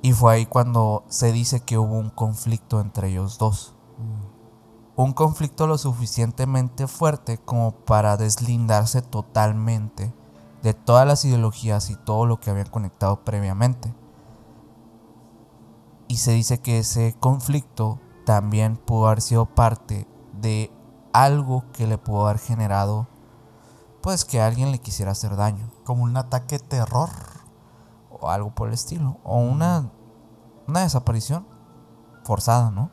A: Y fue ahí cuando se dice que hubo un conflicto entre ellos dos. Mm. Un conflicto lo suficientemente fuerte como para deslindarse totalmente de todas las ideologías y todo lo que habían conectado previamente. Y se dice que ese conflicto también pudo haber sido parte de algo que le pudo haber generado, pues que alguien le quisiera hacer daño como un ataque terror o algo por el estilo, o una, una desaparición forzada, ¿no?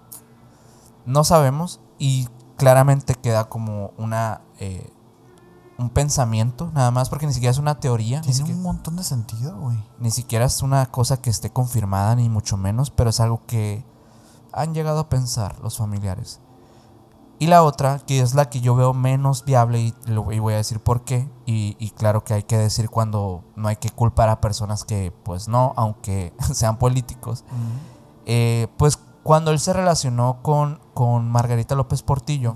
A: No sabemos y claramente queda como una... Eh, un pensamiento, nada más, porque ni siquiera es una teoría. Tiene un
B: montón de sentido, güey.
A: Ni siquiera es una cosa que esté confirmada, ni mucho menos, pero es algo que han llegado a pensar los familiares. Y la otra, que es la que yo veo menos viable y, voy a decir por qué. Y, claro que hay que decir cuando no hay que culpar a personas que pues no, aunque sean políticos. Eh, pues cuando él se relacionó con, con Margarita López Portillo,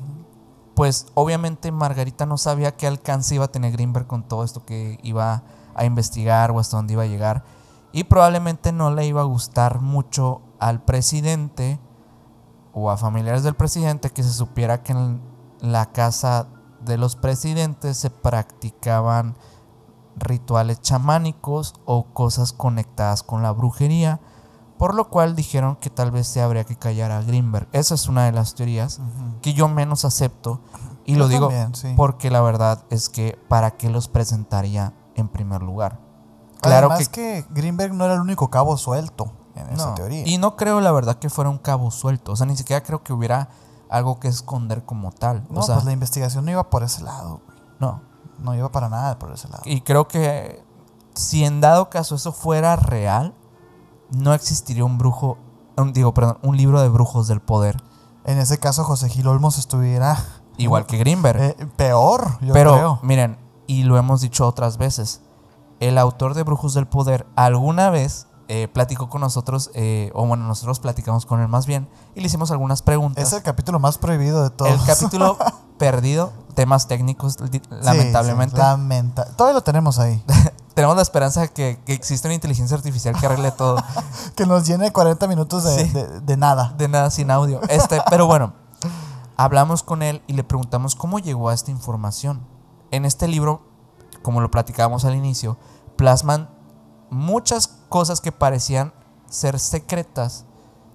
A: pues obviamente Margarita no sabía qué alcance iba a tener Greenberg con todo esto que iba a investigar o hasta dónde iba a llegar. Y probablemente no le iba a gustar mucho al presidente o a familiares del presidente que se supiera que en la casa de los presidentes se practicaban rituales chamánicos o cosas conectadas con la brujería, por lo cual dijeron que tal vez se habría que callar a Greenberg. Esa es una de las teorías que yo menos acepto y lo digo porque la verdad es que para qué los presentaría en primer lugar. Claro Además
B: que, que Greenberg no era el único cabo suelto
A: en esa teoría. Y no creo, la verdad, que fuera un cabo suelto. O sea, ni siquiera creo que hubiera algo que esconder
B: como tal. No, pues la investigación no iba por ese lado. No. No iba para nada por ese lado.
A: Y creo que si en dado caso eso fuera real, no existiría un brujo, digo, perdón, un libro de brujos del poder. En ese caso, José Gil Olmos estuviera... Igual que Grimberg. Eh, peor, Pero, miren, y lo hemos dicho otras veces, el autor de Brujos del Poder alguna vez eh, platicó con nosotros, eh, o bueno, nosotros platicamos con él más bien, y le hicimos algunas preguntas. Es el capítulo más prohibido de todos. El capítulo perdido, temas técnicos, lamentablemente. Todavía
B: lo tenemos ahí.
A: tenemos la esperanza que, que exista una inteligencia artificial que arregle todo.
B: que nos llene 40 minutos de, nada. De nada, sin audio. Este, pero bueno, hablamos
A: con él y le preguntamos cómo llegó a esta información. En este libro, como lo platicábamos al inicio, plasman muchas cosas que parecían ser secretas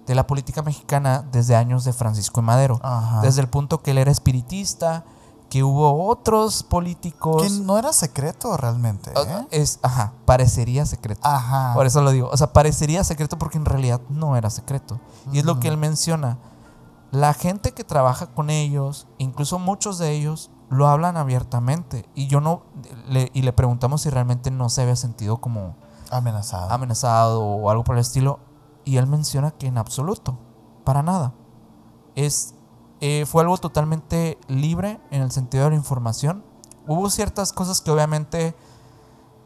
A: de la política mexicana desde años de Francisco y Madero. Desde el punto que él era espiritista, que hubo otros políticos. Que no era secreto realmente. Ah, ¿eh? Es, ajá, parecería secreto. Ajá. Por eso lo digo. O sea, parecería secreto porque en realidad no era secreto. Y es lo que mm. él menciona. La gente que trabaja con ellos, incluso muchos de ellos, lo hablan abiertamente. Y yo no. y le preguntamos si realmente no se había sentido como amenazado. amenazado o algo por el estilo. Y él menciona que en absoluto, para nada. Es, eh, fue algo totalmente libre en el sentido de la información. Hubo ciertas cosas que obviamente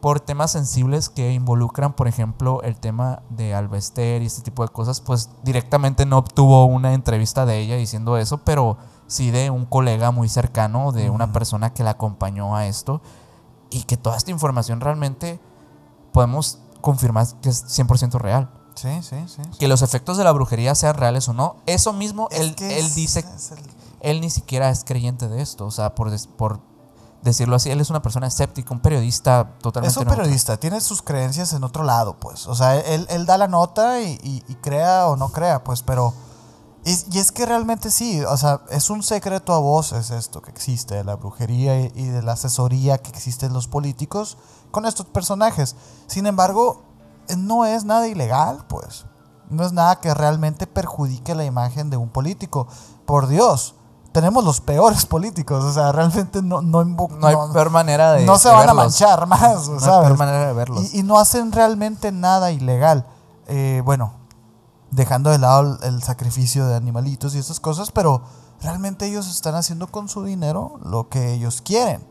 A: por temas sensibles que involucran, por ejemplo, el tema de Albester y este tipo de cosas, pues directamente no obtuvo una entrevista de ella diciendo eso, pero sí de un colega muy cercano, de una persona que la acompañó a esto, y que toda esta información realmente podemos confirmar que es 100% real. Sí, sí, sí, Que los efectos de la brujería sean reales o no, eso mismo él, él dice, él ni siquiera es creyente de esto, o sea, por, por decirlo así, él es una persona escéptica, un periodista totalmente... Es un periodista,
B: tiene sus creencias en otro lado, pues, o sea, él, él da la nota y crea o no crea, pues, pero y, es que realmente sí, o sea, es un secreto a voces esto que existe de la brujería y, de la asesoría que existen los políticos con estos personajes. Sin embargo, no es nada ilegal, pues. No es nada que realmente perjudique la imagen de un político. Por Dios, tenemos los peores políticos. O sea, realmente no, no, no hay peor manera de. No se van a manchar más, no Hay peor manera de verlos. Y, no hacen realmente nada ilegal. Eh, bueno, dejando de lado el, sacrificio de animalitos y esas cosas, pero realmente ellos están haciendo con su dinero lo que ellos quieren.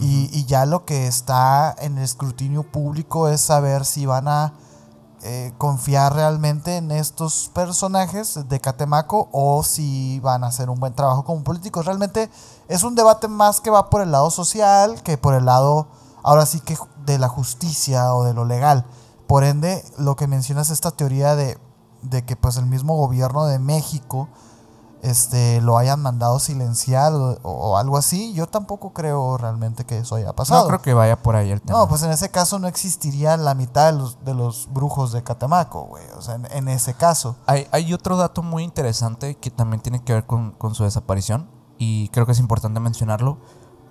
B: y, ya lo que está en el escrutinio público es saber si van a eh, confiar realmente en estos personajes de Catemaco o si van a hacer un buen trabajo como políticos. Realmente es un debate más que va por el lado social que por el lado, ahora sí que de la justicia o de lo legal. Por ende, lo que mencionas esta teoría de de que pues el mismo gobierno de México este, lo hayan mandado Silenciado o, algo así. Yo tampoco creo realmente que eso haya pasado. No creo que vaya por ahí el tema. No, pues en ese caso no existiría la mitad de los, brujos de Catamaco, güey. O sea, en, ese caso.
A: Hay, otro dato muy interesante que también tiene que ver con, su desaparición. Y creo que es importante mencionarlo.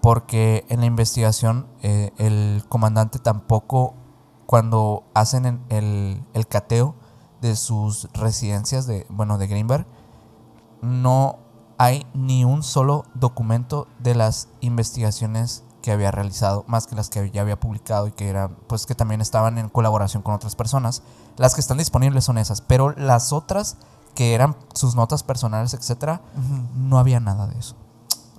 A: Porque en la investigación, eh, el comandante tampoco, cuando hacen el cateo, de sus residencias de, bueno, de Greenberg, no hay ni un solo documento de las investigaciones que había realizado, más que las que ya había publicado y que eran, pues que también estaban en colaboración con otras personas. Las que están disponibles son esas, pero las otras que eran sus notas personales, etcétera, no había nada de eso.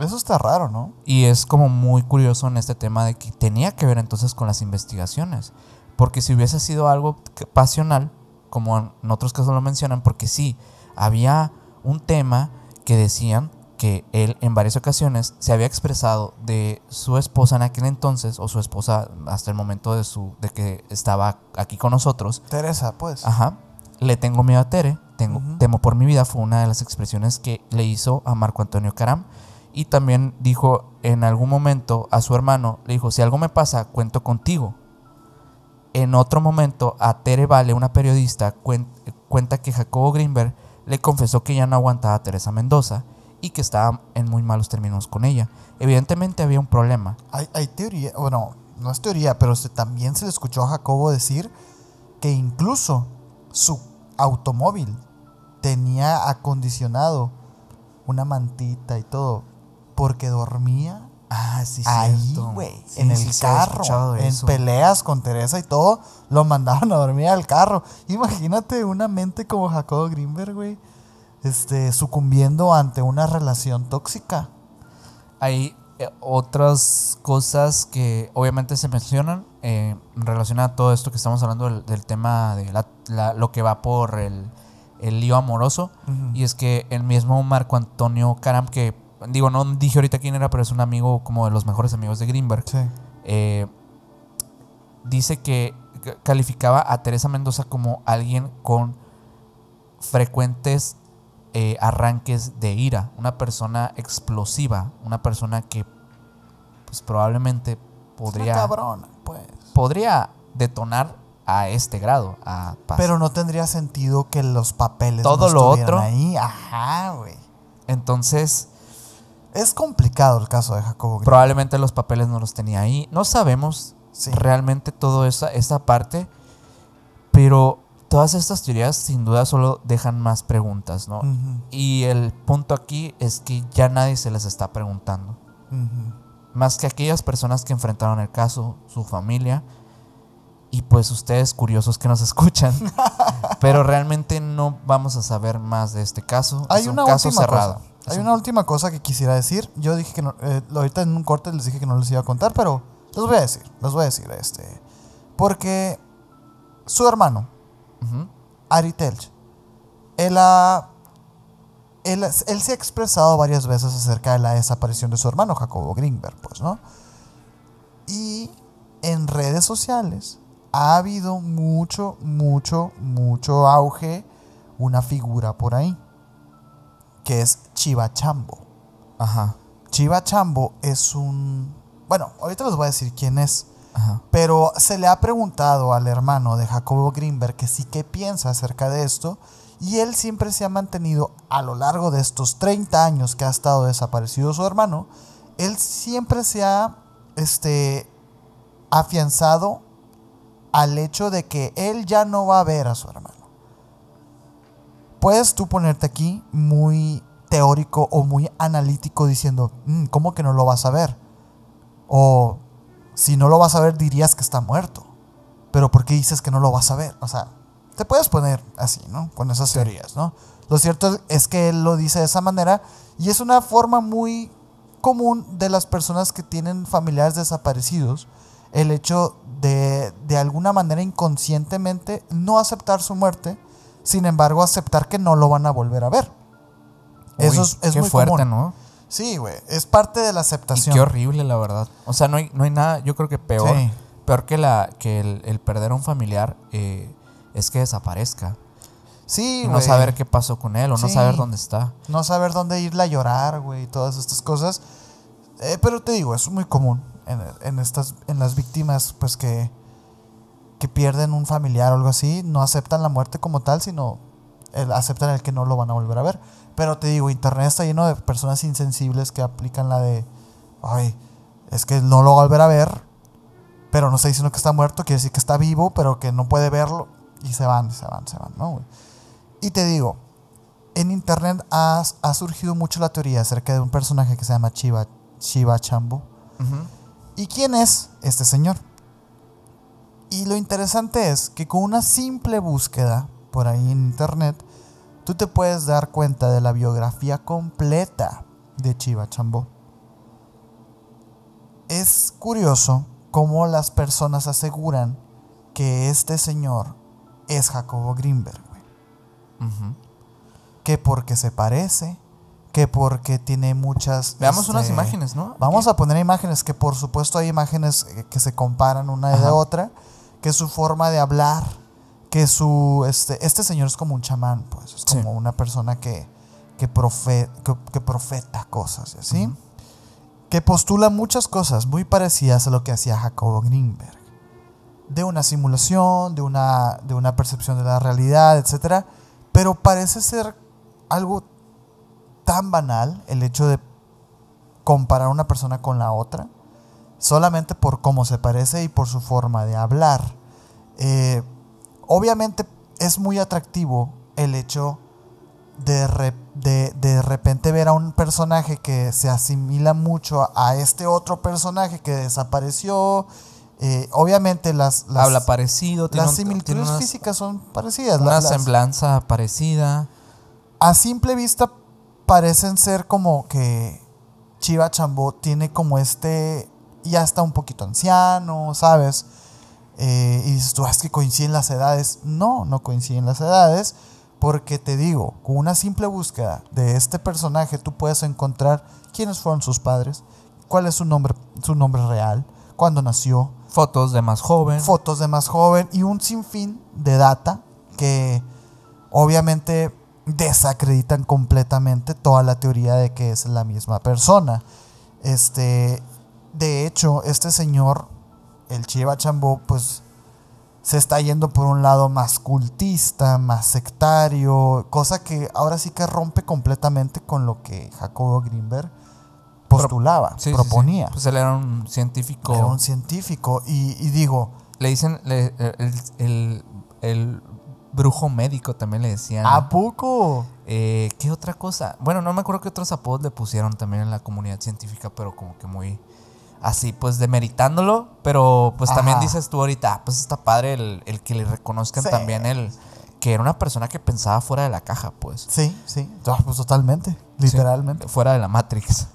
B: Eso está raro, ¿no?
A: Y es como muy curioso en este tema de que tenía que ver entonces con las investigaciones, porque si hubiese sido algo pasional, como en otros casos lo mencionan, porque sí, había un tema que decían que él en varias ocasiones se había expresado de su esposa en aquel entonces, o su esposa hasta el momento de, su, de que estaba aquí con nosotros. Teresa, pues. Ajá. Le tengo miedo a Tere, tengo, temo por mi vida, fue una de las expresiones que le hizo a Marco Antonio Caram. Y también dijo en algún momento a su hermano, le dijo, si algo me pasa, cuento contigo. En otro momento, a Tere Vale, una periodista, cuenta que Jacobo Greenberg le confesó que ya no aguantaba a Teresa Mendoza y que estaba en muy
B: malos términos con ella. Evidentemente había un problema. Hay, teoría, bueno, no es teoría, pero también se le escuchó a Jacobo decir que incluso su automóvil tenía acondicionado una mantita y todo, porque dormía Ah, sí, Ahí, güey, en el carro, en peleas con Teresa y todo, lo mandaban a dormir al carro. Imagínate una mente como Jacobo Greenberg, güey, este, sucumbiendo ante una relación tóxica.
A: Hay eh, otras cosas que obviamente se mencionan eh, en relación a todo esto que estamos hablando del, tema de lo que va por el, lío amoroso. Y es que el mismo Marco Antonio Caram, que digo, no dije ahorita quién era, pero es un amigo como de los mejores amigos de Greenberg. Sí. Eh, dice que calificaba a Teresa Mendoza como alguien con frecuentes eh, arranques de ira, una persona explosiva, una persona que pues probablemente podría... cabrona, pues. Podría detonar a este grado. Pero
B: no tendría sentido que los papeles... Todo no lo otro. Ahí. Ajá, güey.
A: Entonces,
B: es complicado el caso de Jacobo.
A: Probablemente los papeles no los tenía ahí. No sabemos realmente toda esa, esa parte, pero todas estas teorías sin duda solo dejan más preguntas, ¿no? Y el punto aquí es que ya nadie se les está preguntando. Más que aquellas personas que enfrentaron el caso, su familia y pues ustedes curiosos que nos escuchan. Pero realmente no vamos a saber más de este caso. Hay es un caso cerrado. Hay una
B: última cosa que quisiera decir. Yo dije que no, eh, ahorita en un corte les dije que no les iba a contar, pero les voy a decir, les voy a decir, este. Porque su hermano, Ari Telch, él, ha, él, se ha expresado varias veces acerca de la desaparición de su hermano, Jacobo Greenberg, pues, ¿no? Y en redes sociales ha habido mucho, mucho, mucho auge, una figura por ahí que es Chivachambo. Ajá. Chivachambo es un... Bueno, ahorita les voy a decir quién es. Pero se le ha preguntado al hermano de Jacobo Greenberg que sí que piensa acerca de esto. Y él siempre se ha mantenido a lo largo de estos 30 años que ha estado desaparecido su hermano. Él siempre se ha este, afianzado al hecho de que él ya no va a ver a su hermano puedes tú ponerte aquí muy teórico o muy analítico diciendo, mm, ¿cómo que no lo vas a ver? O si no lo vas a ver dirías que está muerto. Pero ¿por qué dices que no lo vas a ver? O sea, te puedes poner así, ¿no? Con esas teorías, ¿no? Lo cierto es que él lo dice de esa manera y es una forma muy común de las personas que tienen familiares desaparecidos el hecho de de alguna manera inconscientemente no aceptar su muerte sin embargo aceptar que no lo van a volver a ver. Eso es, muy fuerte, ¿no? Sí, güey,
A: es parte de la aceptación. qué horrible, la verdad. O sea, no hay, no hay nada, yo creo que peor, peor que, la, que el, perder a un familiar eh, es que desaparezca. Sí, No saber qué pasó con él o no saber dónde está.
B: No saber dónde irle a llorar, güey, todas estas cosas. Eh, pero te digo, es muy común en, en, estas, en las víctimas, pues que que pierden un familiar o algo así, no aceptan la muerte como tal, sino eh, aceptan el que no lo van a volver a ver. Pero te digo, internet está lleno de personas insensibles que aplican la de, ay, es que no lo va a volver a ver, pero no está diciendo que está muerto, quiere decir que está vivo, pero que no puede verlo. Y se van, se van, se van, ¿no? Y te digo, en internet ha, surgido mucho la teoría acerca de un personaje que se llama Chiva, Chiva ¿Y quién es este señor? Y lo interesante es que con una simple búsqueda por ahí en internet, tú te puedes dar cuenta de la biografía completa de Chiva Chambó. Es curioso cómo las personas aseguran que este señor es Jacobo Greenberg, Que porque se parece, que porque tiene muchas... Veamos unas este, imágenes, ¿no? Vamos a poner imágenes, que por supuesto hay imágenes eh, que se comparan una de otra que su forma de hablar, que su... Este, este, señor es como un chamán, pues, es como una persona que, que, profeta cosas, ¿sí? Que postula muchas cosas muy parecidas a lo que hacía Jacobo Greenberg. De una simulación, de una, de una percepción de la realidad, etc. Pero parece ser algo tan banal el hecho de comparar una persona con la otra solamente por cómo se parece y por su forma de hablar. Eh, obviamente es muy atractivo el hecho de, de, repente ver a un personaje que se asimila mucho a este otro personaje que desapareció. Eh, obviamente las, Habla parecido. Las similitudes físicas son parecidas. Una
A: semblanza
B: parecida. A simple vista parecen ser como que Chiva Chambó tiene como este ya está un poquito anciano, ¿sabes? Eh, y tú, ah, es que coinciden las edades. No, no coinciden las edades, porque te digo, con una simple búsqueda de este personaje tú puedes encontrar quiénes fueron sus padres, cuál es su nombre, su nombre real, cuándo nació. Fotos de más joven. Fotos de más joven y un sinfín de data que obviamente desacreditan completamente toda la teoría de que es la misma persona. Este, de hecho, este señor, el Chiva Chambó, pues se está yendo por un lado más cultista, más sectario, cosa que ahora sí que rompe completamente con lo que Jacobo Greenberg postulaba, proponía.
A: Pues él era un científico. Era un
B: científico y, digo...
A: Le dicen el, brujo médico también le decían. ¿A poco? Eh, ¿Qué otra cosa? Bueno, no me acuerdo qué otros apodos le pusieron también en la comunidad científica, pero como que muy así pues demeritándolo, pero pues también dices tú ahorita, ah, pues está padre el, que le reconozcan también el que era una persona que pensaba
B: fuera de la caja, pues. Sí, sí, ah, pues totalmente, literalmente. fuera de la Matrix.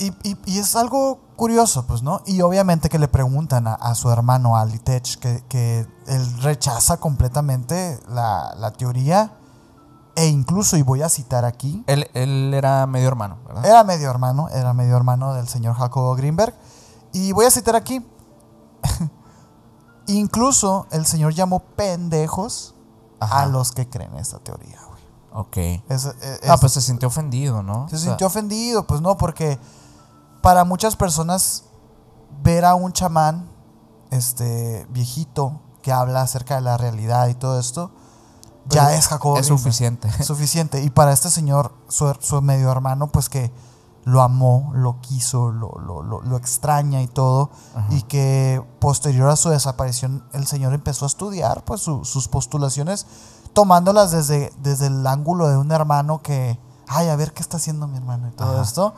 B: Y, y, es algo curioso, pues, ¿no? Y obviamente que le preguntan a, su hermano, a Litech, que, él rechaza completamente la, teoría. E incluso, y voy a citar aquí. Él, él, era medio hermano, ¿verdad? Era medio hermano, era medio hermano del señor Jacobo Greenberg. Y voy a citar aquí. Incluso el Señor llamó pendejos a los que creen esta teoría, güey. Ok. E, ah, pues se sintió ofendido, ¿no? Se sintió ofendido, pues no, porque para muchas personas ver a un chamán este viejito que habla acerca de la realidad y todo esto pues ya es Jacobo. Es suficiente. Suficiente. Y para este señor, su medio hermano, pues que lo amó, lo quiso, lo, lo, lo, extraña y todo, y que posterior a su desaparición el señor empezó a estudiar pues sus postulaciones, tomándolas desde, desde el ángulo de un hermano que, ay, a ver qué está haciendo mi hermano y todo esto,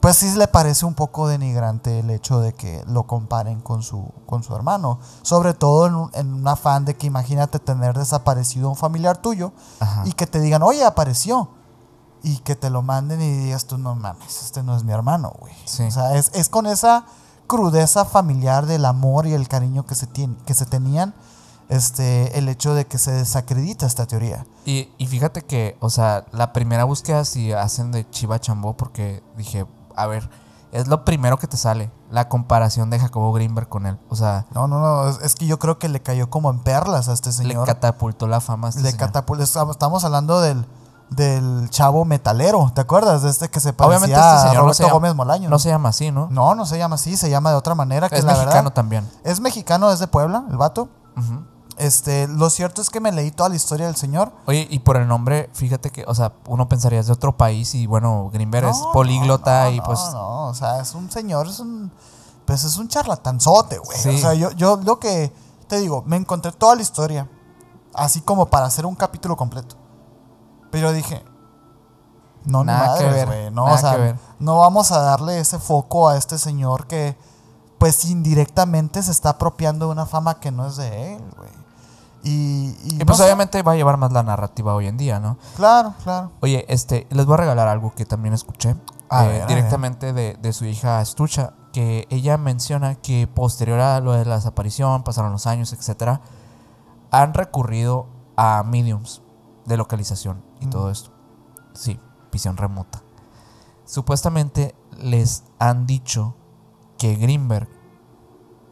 B: pues sí le parece un poco denigrante el hecho de que lo comparen con su, con su hermano, sobre todo en un, afán de que imagínate tener desaparecido un familiar tuyo y que te digan, oye, apareció y que te lo manden y digas tú, no mames, este no es mi hermano, güey. O sea, es, con esa crudeza familiar del amor y el cariño que se, tiene, que se tenían, este, el hecho de que se desacredita esta teoría.
A: Y, fíjate que, o sea, la primera búsqueda si hacen de Chiva Chambó, porque dije, a ver, es lo primero que te sale, la comparación de Jacobo Greenberg con él. O sea.
B: No, no, no. Es, que yo creo que le cayó como en perlas a este señor. Le catapultó la fama a este Le catapultó. Estamos hablando del del chavo metalero, ¿te acuerdas? De este que se parecía Obviamente este señor a Roberto no se llama, Gómez Molaño. ¿no? se llama así, ¿no? No, no se llama así, se llama de otra manera. es mexicano también. Es mexicano, es de Puebla, el vato. Este, lo cierto es que me leí toda la historia del señor. Oye, y
A: por el nombre, fíjate que, o sea, uno pensaría es de otro país y bueno, Grimberg es políglota y pues. No, no,
B: o sea, es un señor, es un. Pues es un charlatanzote, güey. O sea, yo, yo lo que te digo, me encontré toda la historia. Así como para hacer un capítulo completo. Pero dije, no, nada que ver, No, vamos a darle ese foco a este señor que, pues indirectamente se está apropiando de una fama que no es de él, güey. Y, pues
A: obviamente va a llevar más la narrativa hoy en día, ¿no? Claro, claro. Oye, este, les voy a regalar algo que también escuché eh, directamente de, su hija Estucha, que ella menciona que posterior a lo de la desaparición, pasaron los años, etcétera, han recurrido a mediums de localización y todo mm. esto. Sí, visión remota. Supuestamente les han dicho que Greenberg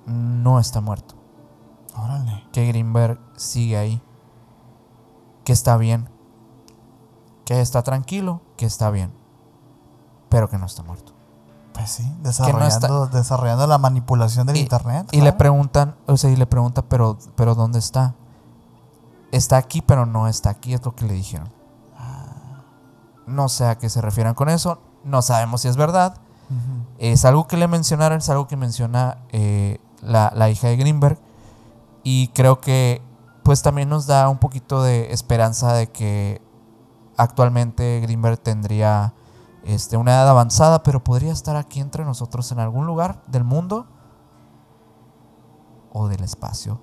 A: no está muerto. Órale. Que Greenberg sigue ahí. Que está bien. Que está tranquilo, que está bien. Pero que no está muerto.
B: Pues sí, desarrollando, desarrollando la manipulación del internet. Y le
A: preguntan, o sea, y le pregunta, pero, pero ¿dónde está? Está aquí, pero no está aquí, es lo que le dijeron. No sé a qué se refieran con eso. No sabemos si es verdad. Es algo que le mencionaron, es algo que menciona eh, la, la, hija de Greenberg. Y creo que pues también nos da un poquito de esperanza de que actualmente Greenberg tendría este, una edad avanzada, pero podría
B: estar aquí entre nosotros en algún lugar del mundo o
A: del espacio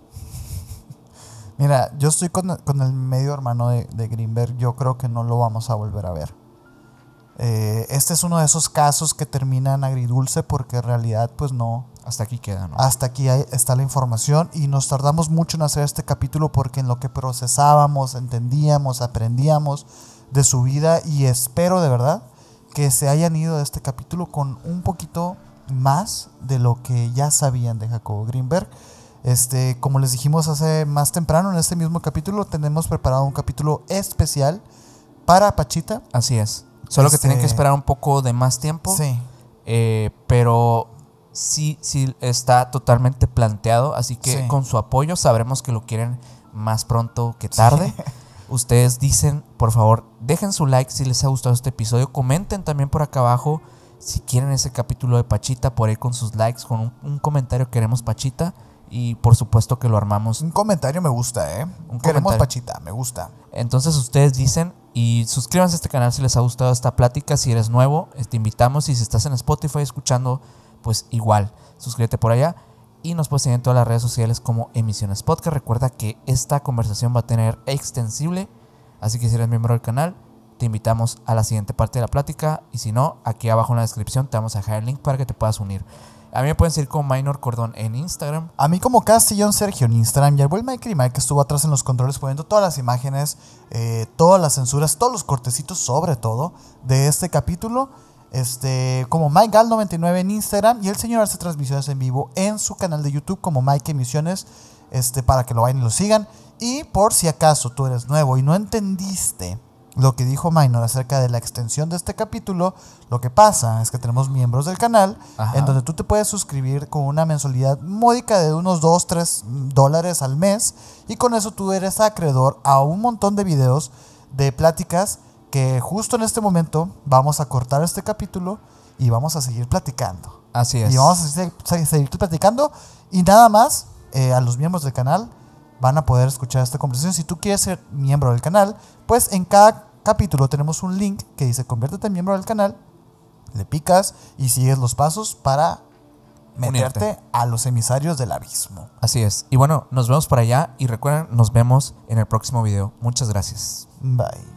B: Mira, yo estoy con, el medio hermano de, de, Greenberg, yo creo que no lo vamos a volver a ver. Eh, este es uno de esos casos que terminan agridulce porque en realidad pues no... Hasta aquí queda, ¿no? Hasta aquí está la información y nos tardamos mucho en hacer este capítulo porque en lo que procesábamos, entendíamos, aprendíamos de su vida y espero de verdad que se hayan ido de este capítulo con un poquito más de lo que ya sabían de Jacobo Greenberg este, como les dijimos hace más temprano en este mismo capítulo, tenemos preparado un capítulo especial para Pachita. Así es. Solo que tienen que este, esperar un poco de más tiempo. Sí.
A: Eh, pero sí, sí está totalmente planteado. Así que con su apoyo sabremos que lo quieren más pronto que tarde. Ustedes dicen, por favor, dejen su like si les ha gustado este episodio. Comenten también por acá abajo si quieren ese capítulo de Pachita por ahí con sus likes, con un, un comentario queremos Pachita y por supuesto que lo armamos. Un comentario me gusta, ¿eh? Un Queremos Pachita, me gusta. Entonces ustedes dicen y suscríbanse a este canal si les ha gustado esta plática. Si eres nuevo, eh, te invitamos y si estás en Spotify escuchando, pues igual, suscríbete por allá. Y nos puedes seguir en todas las redes sociales como Emisiones Podcast. Recuerda que esta conversación va a tener extensible, así que si eres miembro del canal, te invitamos a la siguiente parte de la plática y si no, aquí abajo en la descripción te vamos a dejar el link para que te puedas unir. A mí me pueden seguir como Minor Cordón en Instagram.
B: A mí como Castillón Sergio en Instagram. Y al buen Mike Mike que estuvo atrás en los controles poniendo todas las imágenes, eh, todas las censuras, todos los cortecitos sobre todo de este capítulo. Este, como MikeGal99 en Instagram. Y el señor hace transmisiones en vivo en su canal de YouTube como Mike Emisiones. Este, para que lo vayan y lo sigan. Y por si acaso tú eres nuevo y no entendiste lo que dijo Minor acerca de la extensión de este capítulo, lo que pasa es que tenemos miembros del canal, en donde tú te puedes suscribir con una mensualidad módica de unos 2, 3 dólares al mes, y con eso tú eres acreedor a un montón de videos de pláticas que justo en este momento vamos a cortar este capítulo y vamos a seguir platicando. Así es. Y vamos a seguir, platicando y nada más eh, a los miembros del canal van a poder escuchar esta conversación. Si tú quieres ser miembro del canal, pues en cada capítulo tenemos un link que dice conviértete en miembro del canal, le picas y sigues los pasos para
A: meterte
B: a los emisarios del abismo. Así
A: es. Y bueno, nos vemos por allá y recuerden, nos vemos en el próximo video. Muchas gracias.
B: Bye.